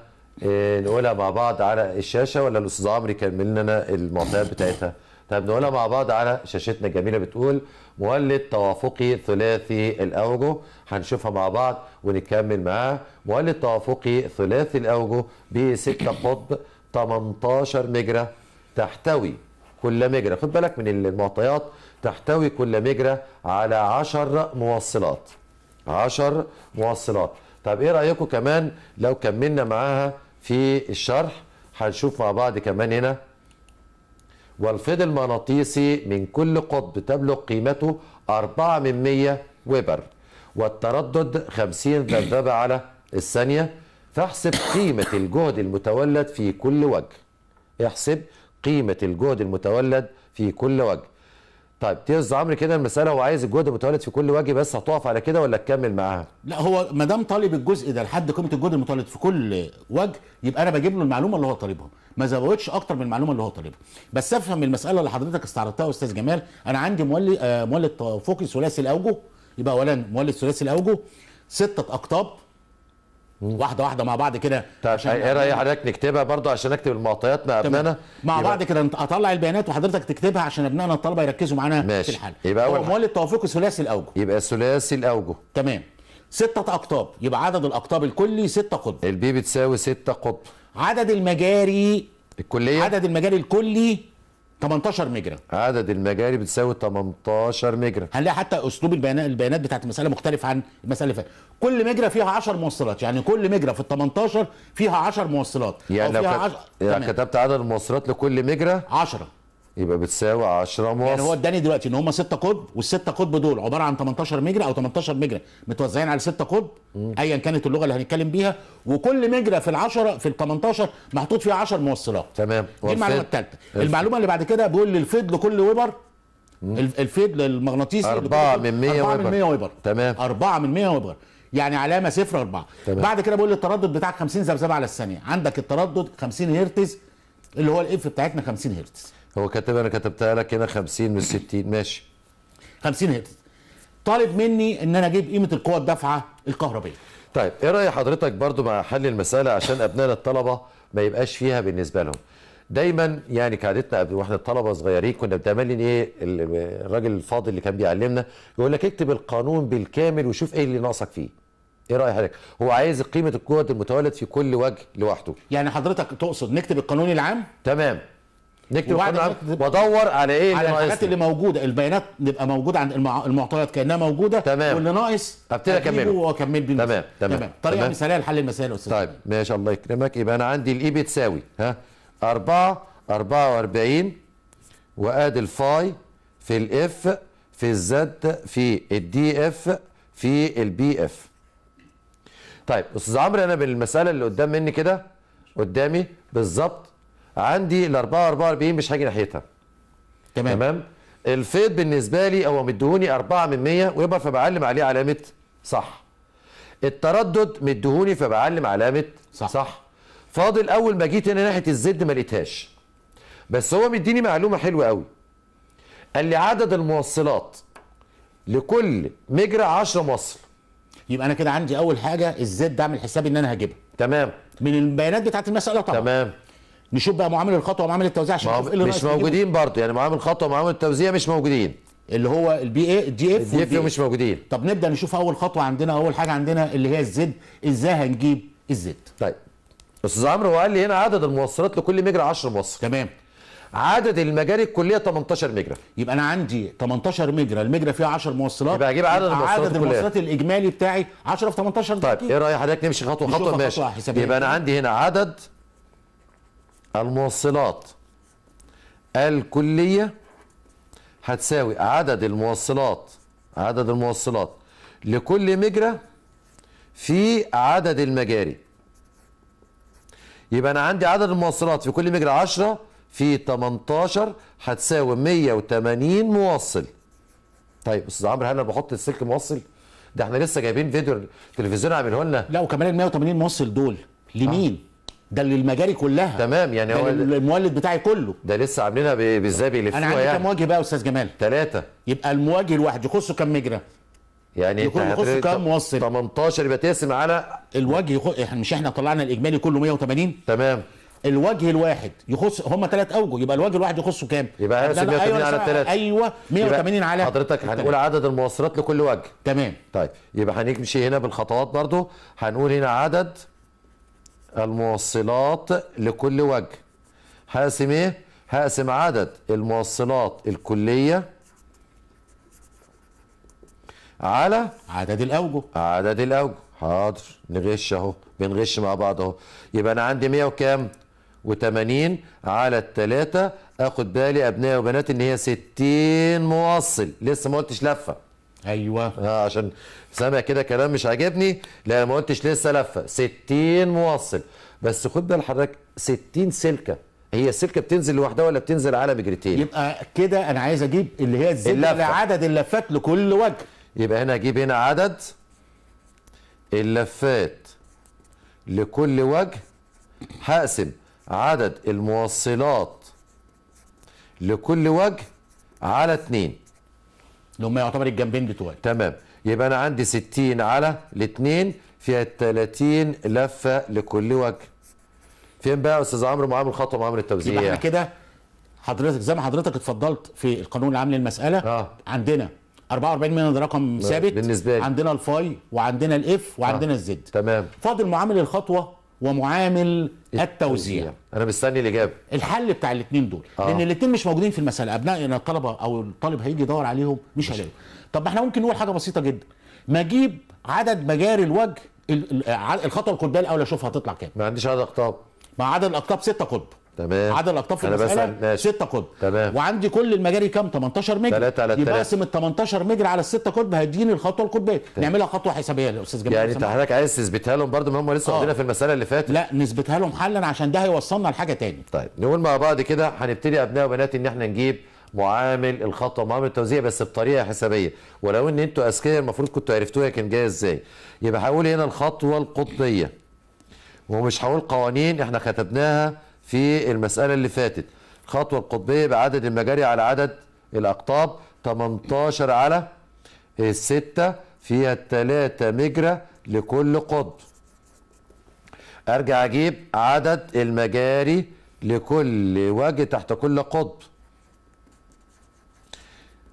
B: إيه، نقولها مع بعض على الشاشه ولا الاستاذ عمرو يكمل لنا المعطيات بتاعتها؟ طب نقولها مع بعض على شاشتنا الجميله بتقول مولد توافقي ثلاثي الاوجه هنشوفها مع بعض ونكمل معاه مولد توافقي ثلاثي الاوجه ب 6 قطب 18 مجرى تحتوي كل مجرى خد بالك من المعطيات تحتوي كل مجرى على 10 موصلات 10 موصلات طب ايه رايكم كمان لو كملنا معاها في الشرح هنشوف مع بعض كمان هنا والفيض المغناطيسي من كل قطب تبلغ قيمته 4 من 100 ويبر والتردد 50 ذبذبة على الثانية فاحسب قيمة الجهد المتولد في كل وجه احسب قيمة الجهد المتولد في كل وجه طيب تيرز
A: عمرو كده المساله هو عايز الجهد المتولد في كل وجه بس هتقف على كده ولا تكمل معاها؟ لا هو ما دام طالب الجزء ده لحد قيمه الجهد المتولد في كل وجه يبقى انا بجيب له المعلومه اللي هو طالبها ما زودش اكتر من المعلومه اللي هو طالبها بس افهم المساله اللي حضرتك استعرضتها يا استاذ جمال انا عندي مولد آه مولد فوقي ثلاثي الاوجه يبقى اولا مولد ثلاثي الاوجه سته اقطاب واحده واحده مع بعض كده طيب، عشان ايه يعني رايك
B: حضرتك نكتبها برضه عشان نكتب المعطيات
A: مع ابنائنا مع بعض كده اطلع البيانات وحضرتك تكتبها عشان ابنائنا الطلبه يركزوا معانا في الحل
B: يبقى اول مول التوافق ثلاثي الاوجه يبقى ثلاثي الاوجه تمام ستة أقطاب يبقى
A: عدد الأقطاب الكلي ستة قطب البي بتساوي ستة قطب عدد المجاري الكلية عدد المجاري الكلي 18 مجرى عدد المجاري بتساوي 18 مجرى هنلاقي حتى اسلوب البيانات البيانات بتاعت المساله مختلف عن المساله اللي فاتت كل مجرى فيها 10 موصلات يعني كل مجرى في ال 18 فيها 10 موصلات يعني لو يعني كتبت
B: عدد الموصلات
A: لكل مجرى 10
B: يبقى بتساوي 10 مواصف يعني هو
A: اداني دلوقتي ان هم 6 قطب وال 6 قطب دول عباره عن 18 مجرى او 18 مجرى متوزعين على 6 قطب ايا كانت اللغه اللي هنتكلم بيها وكل مجرى في ال 10 في ال 18 محطوط فيها 10 موصلات تمام دي المعلومه الثالثه المعلومه اللي بعد كده بيقول لي الفيد لكل ويبر الفيد للمغناطيسي 4 من 100 4 من 100 ويبر تمام 4 من 100 ويبر يعني علامه صفر 4 بعد كده بقول لي التردد بتاعك 50 ذبذبه على الثانيه عندك التردد 50 هرتز اللي هو الاف بتاعتنا 50 هرتز
B: هو كاتب انا كتبتها لك هنا 50 من 60 ماشي 50
A: هرتز طالب مني ان انا اجيب قيمه القوه الدافعه الكهربائيه
B: طيب ايه راي حضرتك برضو مع حل المساله عشان ابنائنا الطلبه ما يبقاش فيها بالنسبه لهم دايما يعني كعادتنا واحنا الطلبه صغيرين كنا بتعملين ايه الراجل الفاضل اللي كان بيعلمنا يقول لك اكتب القانون بالكامل وشوف ايه اللي ناقصك فيه ايه راي حضرتك
A: هو عايز قيمه القوه المتولد في كل وجه لوحده يعني حضرتك تقصد نكتب القانون العام تمام نكتب القناعات وادور على ايه على الحاجات اللي موجوده البيانات نبقى موجوده عند المعطيات كانها موجوده تمام واللي ناقص ابتدي اكمله واكمل بيه تمام تمام, تمام.
B: طريقه مثاليه لحل المسائل يا استاذ طيب ماشي الله يكرمك يبقى انا عندي الاي بتساوي ها 4 44 وادي الفاي في الاف في الزد في الدي اف في البي اف طيب استاذ عمرو انا بالمساله اللي قدام مني كده قدامي بالظبط عندي ال 4 44 مش هاجي ناحيتها تمام تمام الفيض بالنسبه لي هو مديهوني 4 من 100 ويبقى فبعلم عليه علامه صح التردد مديهوني فبعلم علامه صح, صح. فاضل اول ما جيت هنا ناحيه الزد ما لقيتهاش بس هو مديني معلومه حلوه قوي قال لي عدد الموصلات
A: لكل مجرى 10 موصل يبقى انا كده عندي اول حاجه الزد اعمل حسابي ان انا هجيبها تمام من البيانات بتاعت المساله طبعا تمام نشوف بقى معامل الخطوه ومعامل التوزيع عشان نشوف إيه اللي مش موجودين برضه يعني معامل الخطوه ومعامل التوزيع مش موجودين اللي هو البي اي الدي اف الدي اف مش موجودين طب نبدا نشوف اول خطوه عندنا اول حاجه عندنا اللي هي الزد ازاي هنجيب الزد طيب استاذ عمرو هو قال لي هنا عدد الموصلات لكل مجرى 10 موصل تمام عدد المجاري الكليه 18 مجرى يبقى انا عندي 18 مجرى المجرى فيها 10 موصلات يبقى اجيب عدد الموصلات عدد الموصلات الاجمالي بتاعي 10 في 18 طيب ايه رايك حضرتك نمشي خطوه خطوه ماشي يبقى انا عندي
B: هنا عدد الموصلات الكلية هتساوي عدد الموصلات عدد الموصلات لكل مجرى في عدد المجاري يبقى انا عندي عدد الموصلات في كل مجرى 10 في 18 هتساوي 180 موصل طيب استاذ عمرو هل انا بحط السلك موصل ده احنا لسه جايبين فيديو تلفزيون عامله لنا
A: لا وكمان ال 180 موصل دول لمين آه. ده للمجاري كلها تمام يعني هو المولد بتاعي كله
B: ده لسه عاملينها ازاي بيلفوها انا عندي يعني. كام واجه بقى يا استاذ جمال ثلاثه يبقى
A: المواجه الواحد يخصه كام مجرى
B: يعني يكون يخصه كام
A: موصل 18 يبقى تقسم على الوجه يخ... احنا مش احنا طلعنا الاجمالي كله 180 تمام الوجه الواحد يخص هم ثلاث اوجه يبقى الوجه الواحد يخصه كام؟ يبقى هيقسم 180 أيوة، على ثلاثه ايوه 180 على
B: حضرتك هنقول عدد المواصلات لكل وجه تمام طيب يبقى هنمشي هنا بالخطوات برضو هنقول هنا عدد الموصلات لكل وجه هقسم ايه هقسم عدد الموصلات الكليه على عدد الاوجه عدد الاوجه حاضر نغش اهو بنغش مع بعض اهو يبقى انا عندي 100 وكام و80 على الثلاثة اخد بالي ابنائي وبناتي ان هي 60 موصل لسه ما قلتش لفه ايوه آه عشان سامع كده كلام مش عاجبني لا ما قلتش لسه لفه 60 موصل بس خد بال حضرتك 60 سلكه هي السلكه بتنزل لوحدها ولا بتنزل على مجرتين يبقى كده انا عايز اجيب اللي هي الزبده عدد اللفات لكل وجه يبقى هنا اجيب هنا عدد اللفات لكل وجه هقسم عدد الموصلات لكل وجه على اتنين اللي هم يعتبر الجنبين بتوعي تمام يبقى انا عندي 60 على الاثنين فيها 30 لفه لكل وجه فين بقى يا استاذ عمرو معامل الخطوه معامل التوزيع يبقى احنا
A: كده حضرتك زي ما حضرتك اتفضلت في القانون العام للمساله آه. عندنا 44 من ده رقم آه، ثابت بالنسبه لي عندنا الفاي وعندنا الاف وعندنا آه. الزد تمام فاضل معامل الخطوه ومعامل التوزيع انا مستني الاجابه الحل بتاع الاثنين دول آه. لان الاثنين مش موجودين في المساله ابنائنا الطلبه او الطالب هيجي يدور عليهم مش هيلاقيهم طب احنا ممكن نقول حاجه بسيطه جدا ما اجيب عدد مجاري الوجه الخطوه القطبيه الاولى اشوفها هتطلع كام ما عنديش عدد اقطاب مع عدد الاقطاب سته قطب تمام عدد الاقطاب في المساله 6 قطب تمام وعندي كل المجاري كام 18 مجر 3 على يبقى اقسم ال 18 مجر على السته قطب هيديني الخطوه القطبيه نعملها خطوه حسابيه يا استاذ جمال يعني انت حضرتك
B: عايز تثبتها لهم برضه ما هم لسه آه. واخدينها في المساله اللي فاتت لا نثبتها لهم حلا عشان ده هيوصلنا لحاجه تاني طيب نقول مع بعض كده هنبتدي ابناء وبنات ان احنا نجيب معامل الخطوه معامل التوزيع بس بطريقه حسابيه ولو ان انتوا اذكياء المفروض كنتوا عرفتوها كان جايه ازاي يبقى هقول هنا الخطوه القطبيه ومش هقول قوانين احنا كتبناها في المسألة اللي فاتت خطوه القطبية بعدد المجاري على عدد الأقطاب 18 على 6 فيها 3 مجرى لكل قطب أرجع أجيب عدد المجاري لكل وجه تحت كل قطب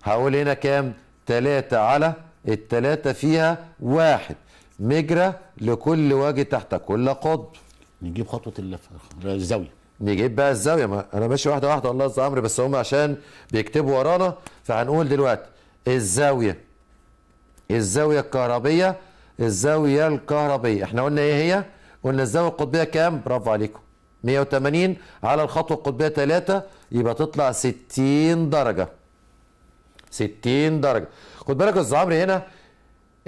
B: هقول هنا كام 3 على التلاتة فيها واحد مجرى لكل وجه تحت كل قطب نجيب خطوة اللفة الزاوية نجيب بقى الزاويه ما انا ماشي واحده واحده الله يرضى امري بس هم عشان بيكتبوا ورانا فهنقول دلوقتي الزاويه الزاويه الكهربيه الزاويه الكهربيه احنا قلنا ايه هي قلنا الزاويه القطبيه كام برافو عليكم 180 على الخطوه القطبيه 3 يبقى تطلع 60 درجه 60 درجه خد بالك يا استاذ عمرو هنا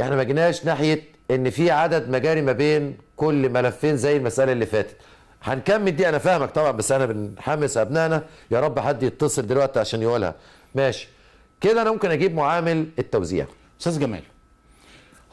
B: احنا ما جيناش ناحيه ان في عدد مجاري ما بين كل ملفين زي المساله اللي فاتت هنكمل دي انا فاهمك طبعا بس انا بنحمس ابنائنا يا رب حد يتصل دلوقتي عشان يقولها ماشي كده انا ممكن اجيب معامل
A: التوزيع استاذ جمال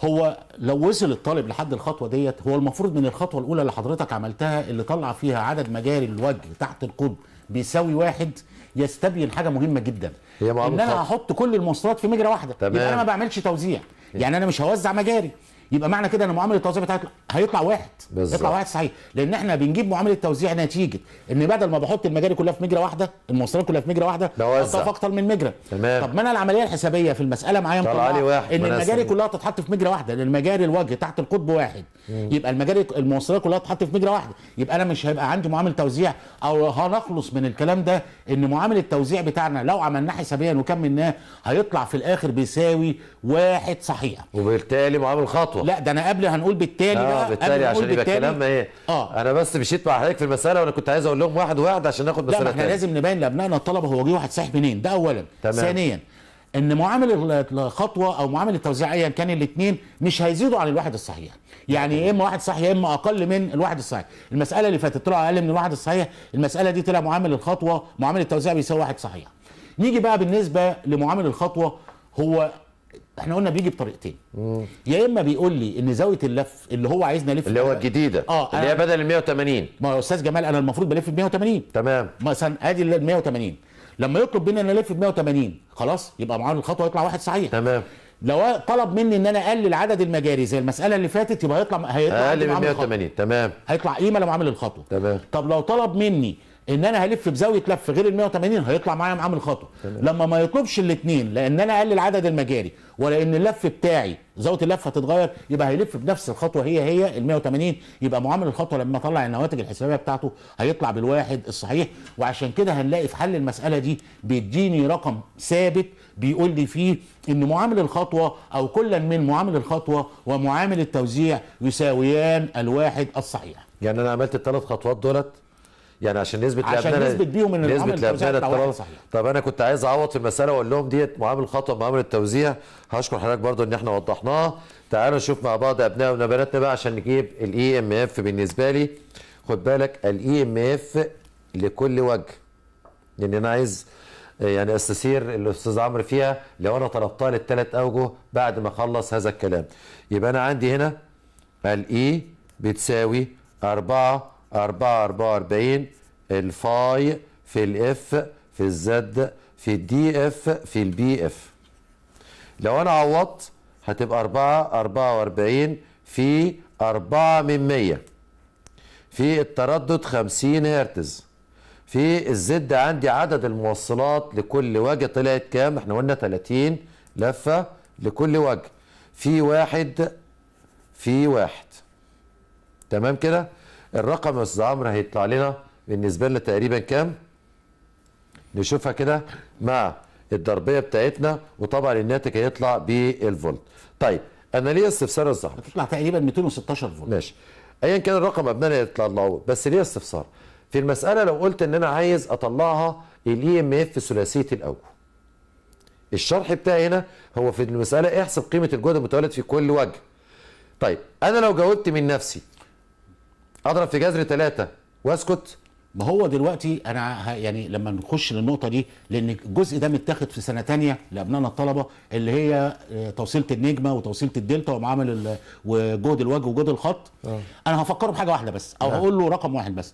A: هو لو وصل الطالب لحد الخطوه ديت هو المفروض من الخطوه الاولى اللي حضرتك عملتها اللي طلع فيها عدد مجاري الوجه تحت القطب بيساوي واحد يستبين حاجه مهمه جدا هي ان انا هحط كل المواصلات في مجرى واحده تمام. يبقى انا ما بعملش توزيع إيه. يعني انا مش هوزع مجاري يبقى معنى كده ان معامله التوزيع بتاعتنا هيطلع واحد بالزبط. يطلع واحد صحيح لان احنا بنجيب معامله التوزيع نتيجه ان بدل ما بحط المجاري كلها في مجرى واحده المواصلات كلها في مجرى واحده بوزع اكتر من مجرى تمام طب ما انا العمليه الحسابيه في المساله معايا مطلع ان المجاري كلها تتحط في مجرى واحده لان المجاري الوجه تحت القطب واحد مم. يبقى المجاري المواصلات كلها تتحط في مجرى واحده يبقى انا مش هيبقى عندي معامله توزيع او هنخلص من الكلام ده ان معامل التوزيع بتاعنا لو عملناه حسابيا وكملناه هيطلع في الاخر بيساوي واحد صحيح وبالتالي معامل خطوه خطوه لا ده انا قبل هنقول بالتالي آه بقى بالتالي عشان يبقى الكلام ايه آه. انا بس مشيت مع حضرتك في المساله وانا كنت عايز اقول لهم واحد واحد عشان ناخد مساله لا احنا لازم نبين لابنائنا الطلبه هو جه واحد صحيح منين ده اولا تمام. ثانيا ان معامل الخطوه او معامل التوزيع ايا كان الاثنين مش هيزيدوا عن الواحد الصحيح يعني يا اما واحد صحيح يا اما اقل من الواحد الصحيح المساله اللي فاتت طلع اقل من الواحد الصحيح المساله دي طلع معامل الخطوه معامل التوزيع بيساوي واحد صحيح نيجي بقى بالنسبه لمعامل الخطوه هو احنا قلنا بيجي بطريقتين يا اما بيقول لي ان زاويه اللف اللي هو عايزنا نلف اللي هو الجديده اه اللي هي بدل ال 180 ما يا استاذ جمال انا المفروض بلف ب 180 تمام مثلا ادي ال 180 لما يطلب مني ان الف ب 180 خلاص يبقى معاه الخطوه يطلع واحد صحيح تمام لو طلب مني ان انا اقلل عدد المجاري زي المساله اللي فاتت يبقى هيطلع هيطلع اقل من 180 تمام هيطلع قيمه لو عامل الخطوه تمام طب لو طلب مني ان انا هلف بزاويه لف غير ال 180 هيطلع معايا معامل خطا لما ما يطلبش الاثنين لان انا اقلل عدد المجاري ولا ان اللف بتاعي زاويه اللفه هتتغير يبقى هيلف بنفس الخطوه هي هي ال 180 يبقى معامل الخطوه لما اطلع النواتج الحسابيه بتاعته هيطلع بالواحد الصحيح وعشان كده هنلاقي في حل المساله دي بيديني رقم ثابت بيقول لي فيه ان معامل الخطوه او كلا من معامل الخطوه ومعامل التوزيع يساويان الواحد الصحيح يعني انا عملت الثلاث خطوات دولت يعني عشان نثبت عشان نثبت بيهم ان نثبت لابنائنا الطلبه
B: طب انا كنت عايز اعوض في المساله واقول لهم ديت معامل خطا معامل التوزيع هشكر حضرتك برضو ان احنا وضحناها تعالوا نشوف مع بعض ابنائنا وبناتنا بقى عشان نجيب الاي ام e اف بالنسبه لي خد بالك الاي ام e اف لكل وجه لان انا عايز يعني استثير الاستاذ عمرو فيها لو انا طلبتها للثلاث اوجه بعد ما اخلص هذا الكلام يبقى انا عندي هنا الاي e بتساوي 4 44 الفاي في الاف في الزد في الدي اف في البي اف لو انا عوضت هتبقى 4 44 في 4 من 100 في التردد 50 هرتز في الزد عندي عدد الموصلات لكل وجه طلعت كام احنا قلنا 30 لفه لكل وجه في واحد في واحد تمام كده الرقم يا استاذ عمرو هيطلع لنا بالنسبه لنا تقريبا كام؟ نشوفها كده مع الضربيه بتاعتنا وطبعا الناتج هيطلع بالفولت. طيب انا ليه استفسار يا استاذ عمرو؟ هتطلع تقريبا 216 فولت ماشي ايا كان الرقم ابنائنا هيطلع لنا بس ليه استفسار؟ في المساله لو قلت ان انا عايز اطلعها الاي ام e اف ثلاثيه الاوجه. الشرح بتاعي هنا هو في المساله احسب قيمه الجهد المتولد في كل وجه. طيب انا لو جاوبت من نفسي
A: اضرب في جذر ثلاثة واسكت ما هو دلوقتي انا يعني لما نخش للنقطه دي لان الجزء ده متاخد في سنه تانية لابنائنا الطلبه اللي هي آه، توصيله النجمه وتوصيله الدلتا ومعامل وجهد الوجه وجهد الخط أه. انا هفكره بحاجه واحده بس او آه. هقول له رقم واحد بس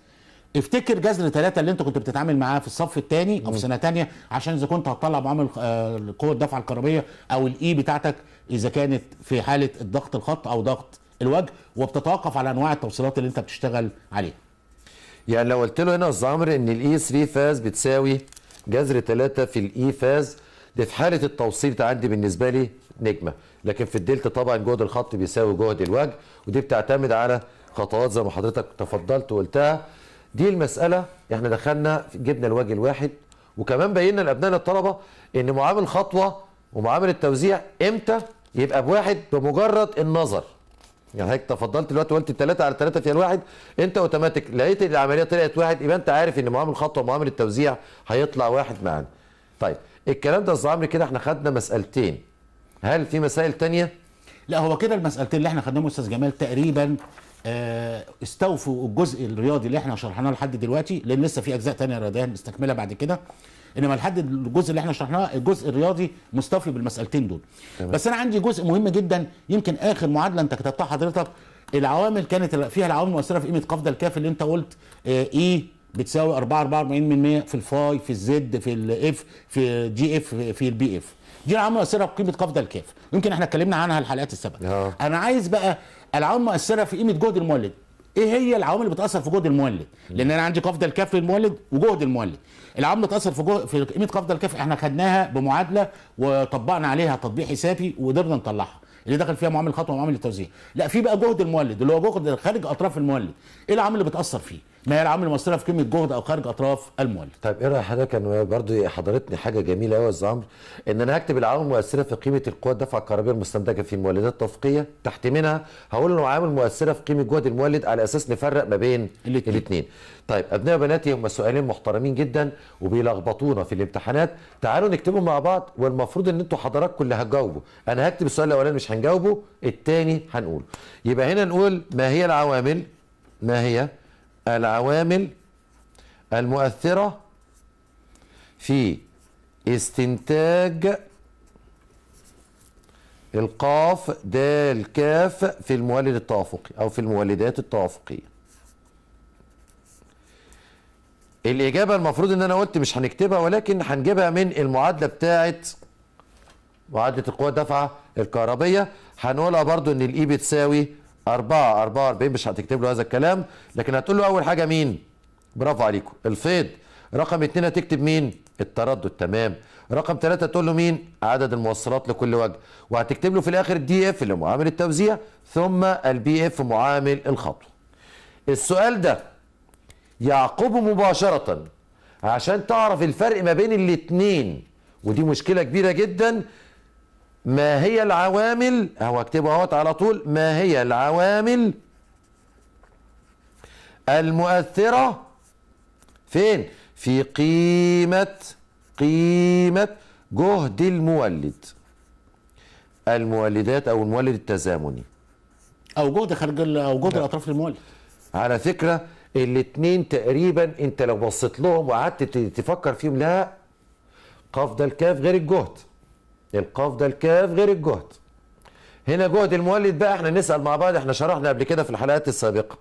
A: افتكر جذر ثلاثة اللي انت كنت بتتعامل معاه في الصف الثاني او في سنه ثانيه عشان اذا كنت هتطلع معامل آه، قوه الدفعه الكهربيه او الاي e بتاعتك اذا كانت في حاله الضغط الخط او ضغط الوجه وبتتوقف على انواع التوصيلات اللي انت بتشتغل عليها يعني لو قلت له هنا الزمر ان الاي 3
B: فاز بتساوي جذر 3 في الاي فاز e دي في حاله التوصيل ده عندي بالنسبه لي نجمه لكن في الدلتا طبعا جهد الخط بيساوي جهد الوجه ودي بتعتمد على خطوات زي ما حضرتك تفضلت وقلتها دي المساله احنا دخلنا جبنا الوجه الواحد وكمان بينا لابنائنا الطلبه ان معامل خطوه ومعامل التوزيع امتى يبقى بواحد بمجرد النظر يعني حضرتك تفضلت دلوقتي وقلت 3 على 3 فيها الواحد انت اوتوماتيك لقيت العمليه طلعت واحد يبقى انت عارف ان معامل الخطوه ومعامل التوزيع هيطلع واحد معانا. طيب الكلام ده يا استاذ عمرو كده احنا خدنا مسالتين.
A: هل في مسائل ثانيه؟ لا هو كده المسالتين اللي احنا خدناهم استاذ جمال تقريبا آه، استوفوا الجزء الرياضي اللي احنا شرحناه لحد دلوقتي لان لسه في اجزاء ثانيه رياضيه هنستكملها بعد كده انما لحد الجزء اللي احنا شرحناه الجزء الرياضي مصطفي بالمسالتين دول طبعا. بس انا عندي جزء مهم جدا يمكن اخر معادله انت كتبتها حضرتك العوامل كانت فيها العوامل المؤثره في قيمه قفض الكاف اللي انت قلت ايه بتساوي 4 44% في الفاي في الزد في الاف في جي اف في البي اف دي العوامل المؤثره في قيمه قفض الكاف يمكن احنا اتكلمنا عنها الحلقات السابقه آه. انا عايز بقى العوامل المؤثره في قيمه جهد المولد ايه هي العوامل اللي بتاثر في جهد المولد لان انا عندي قفض الكاف للمولد وجهد المولد العمله اتاثر في, جو... في قيمه قفض الكافي احنا خدناها بمعادله وطبقنا عليها تطبيق حسابي وقدرنا نطلعها اللي دخل فيها معامل خطوه ومعامل التوزيع لا في بقى جهد المولد اللي هو جهد خارج اطراف المولد ايه العامل اللي بتاثر فيه ما هي العوامل المؤثره في قيمه جهد او خارج اطراف المولد.
B: طيب ايه راي حضرتك انا برضه حضرتني حاجه جميله قوي يا استاذ عمرو ان انا هكتب العوامل المؤثره في قيمه القوى الدفع الكهربائيه المستنتجه في المولدات التوفيقيه تحت منها هقول انه عامل مؤثره في قيمه جهد المولد على اساس نفرق ما بين الاثنين. طيب ابنائي وبناتي هم سؤالين محترمين جدا وبيلخبطونا في الامتحانات تعالوا نكتبهم مع بعض والمفروض ان انتوا حضراتكم اللي هتجاوبوا انا هكتب السؤال الاولاني مش هنجاوبه الثاني هنقوله يبقى هنا نقول ما هي العوامل ما هي العوامل المؤثرة في استنتاج القاف دال كاف في المولد التوافقي أو في المولدات التوافقية الإجابة المفروض إن أنا قلت مش هنكتبها ولكن هنجيبها من المعادلة بتاعة معادلة القوة الدفعة الكهربية هنقولها برضو إن الإي بتساوي 4 44 مش هتكتب له هذا الكلام لكن هتقول له اول حاجه مين برافو عليكم الفيض رقم 2 هتكتب مين التردد تمام رقم 3 تقول له مين عدد الموصلات لكل وجه وهتكتب له في الاخر دي اف اللي معامل التوزيع ثم البي اف معامل الخطوه السؤال ده يعقبه مباشره عشان تعرف الفرق ما بين الاثنين ودي مشكله كبيره جدا ما هي العوامل اهو اكتبه اهوت على طول ما هي العوامل المؤثرة فين في قيمة قيمة جهد المولد المولدات او المولد التزامني
A: او جهد خارج او جهد نعم.
B: الاطراف المولد على فكرة الاثنين تقريبا انت لو بصيت لهم وقعدت تفكر فيهم لا قف ده الكاف غير الجهد القاف ده الكاف غير الجهد هنا جهد المولد بقى احنا نسال مع بعض احنا شرحنا قبل كده في الحلقات السابقه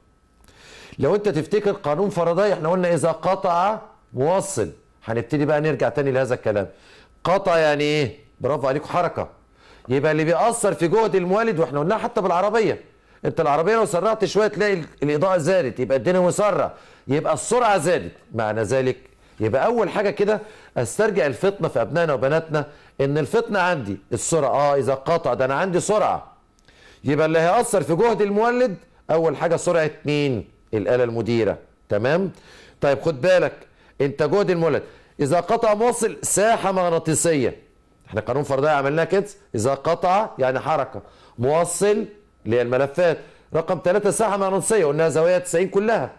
B: لو انت تفتكر قانون فرضاي احنا قلنا اذا قطع موصل هنبتدي بقى نرجع تاني لهذا الكلام قطع يعني ايه برافو عليكم حركه يبقى اللي بيأثر في جهد المولد واحنا قلناها حتى بالعربيه انت العربيه لو سرعت شويه تلاقي الاضاءه زادت يبقى الدنيا مسرعه يبقى السرعه زادت معنى ذلك يبقى اول حاجه كده استرجع الفطنه في ابنائنا وبناتنا ان الفطنه عندي السرعه اه اذا قطع ده انا عندي سرعه يبقى اللي هيأثر في جهد المولد اول حاجه سرعه مين الاله المديره تمام طيب خد بالك انت جهد المولد اذا قطع موصل ساحه مغناطيسيه احنا قانون فرضيه عملناه كده اذا قطع يعني حركه موصل للملفات رقم ثلاثة ساحه مغناطيسيه قلناها زوايا 90 كلها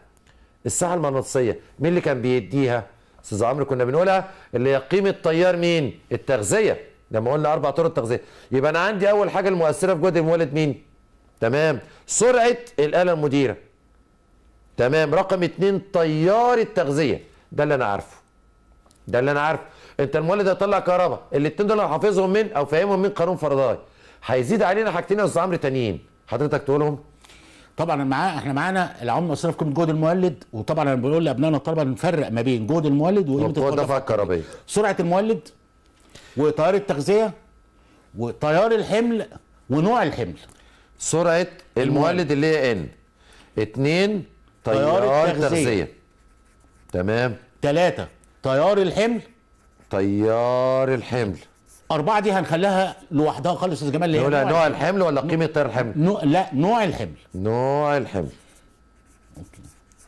B: الساحه المغناطيسيه مين اللي كان بيديها استاذ عمرو كنا بنقولها اللي هي قيمه طيار مين التغذيه لما قلنا اربع طرق تغذيه يبقى انا عندي اول حاجه المؤثره في جهد المولد مين تمام سرعه الاله المديره تمام رقم اثنين طيار التغذيه ده اللي انا عارفه ده اللي انا عارفه انت المولد هيطلع كهرباء الاثنين دول لو حافظهم من او فاهمهم من قانون
A: فرضاي هيزيد علينا حاجتين يا استاذ عمرو تانيين حضرتك تقولهم طبعا معاه احنا معانا العمله المصريه قيمه جهد المولد وطبعا انا بقول لابنائنا الطلبه نفرق ما بين جهد المولد وقيمه القطافه الكهربائيه سرعه المولد وتيار التغذيه وتيار الحمل ونوع الحمل سرعه المولد, المولد اللي هي ان
B: اثنين تيار التغذيه تمام ثلاثه
A: تيار الحمل تيار الحمل أربعة دي هنخليها لوحدها خالص يا جمال نوع, نوع الحمل ولا قيمة الحمل؟ نوع لا نوع الحمل نوع الحمل أوكي.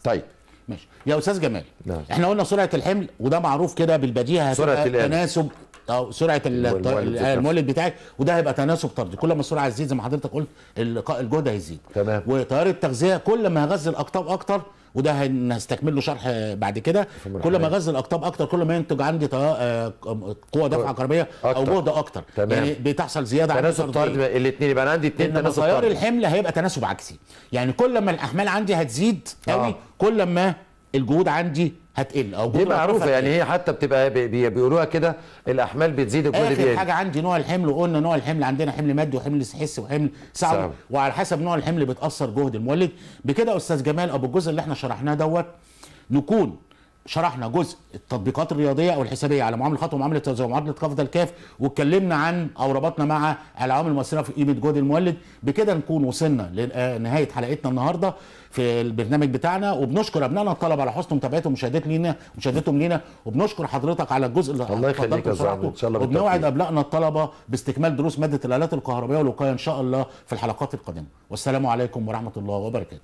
A: طيب ماشي يا أستاذ جمال نعم. احنا قلنا سرعة الحمل وده معروف كده بالبديهة سرعة تناسب او سرعه المولد بتاعك وده هيبقى تناسب طردي كل ما السرعه تزيد زي ما حضرتك قلت الجهد هيزيد تمام وتيار التغذيه كل ما هغذي الاقطاب اكتر وده هنستكمل له شرح بعد كده كل ما اغذي الاقطاب اكتر كل ما ينتج عندي آه، قوه دفع كربيه او جهد اكتر تمام. يعني بتحصل زياده تناسب طرد الاثنين يبقى انا عندي اثنين تناسب طرد الحمل هيبقى تناسب عكسي يعني كل ما الاحمال عندي هتزيد قوي آه. كل ما الجهود عندي هتقل او دي معروفه يعني هي
B: حتى بتبقى بيقولوها كده الاحمال بتزيد الجهد بيقل اخر حاجه
A: عندي نوع الحمل وقلنا نوع الحمل عندنا حمل مادي وحمل حسي وحمل صعب, صعب وعلى حسب نوع الحمل بتاثر جهد المولد بكده استاذ جمال ابو الجزء اللي احنا شرحناه دوت نكون شرحنا جزء التطبيقات الرياضيه او الحسابيه على معامل الخط ومعامله التوزيع ومعادله قفز الكاف واتكلمنا عن او ربطنا مع العوامل المؤثره في قيمه جهد المولد بكده نكون وصلنا لنهايه آه، حلقتنا النهارده في البرنامج بتاعنا وبنشكر ابنائنا الطلبه على حسن متابعتهم ومشاهدتهم لينا ومشاهدتهم لينا وبنشكر حضرتك على الجزء اللي الله يخليك يا زعيم ان شاء الله وبنوعد ابنائنا الطلبه باستكمال دروس ماده الالات الكهربائيه والوقايه ان شاء الله في الحلقات القادمه والسلام عليكم ورحمه الله وبركاته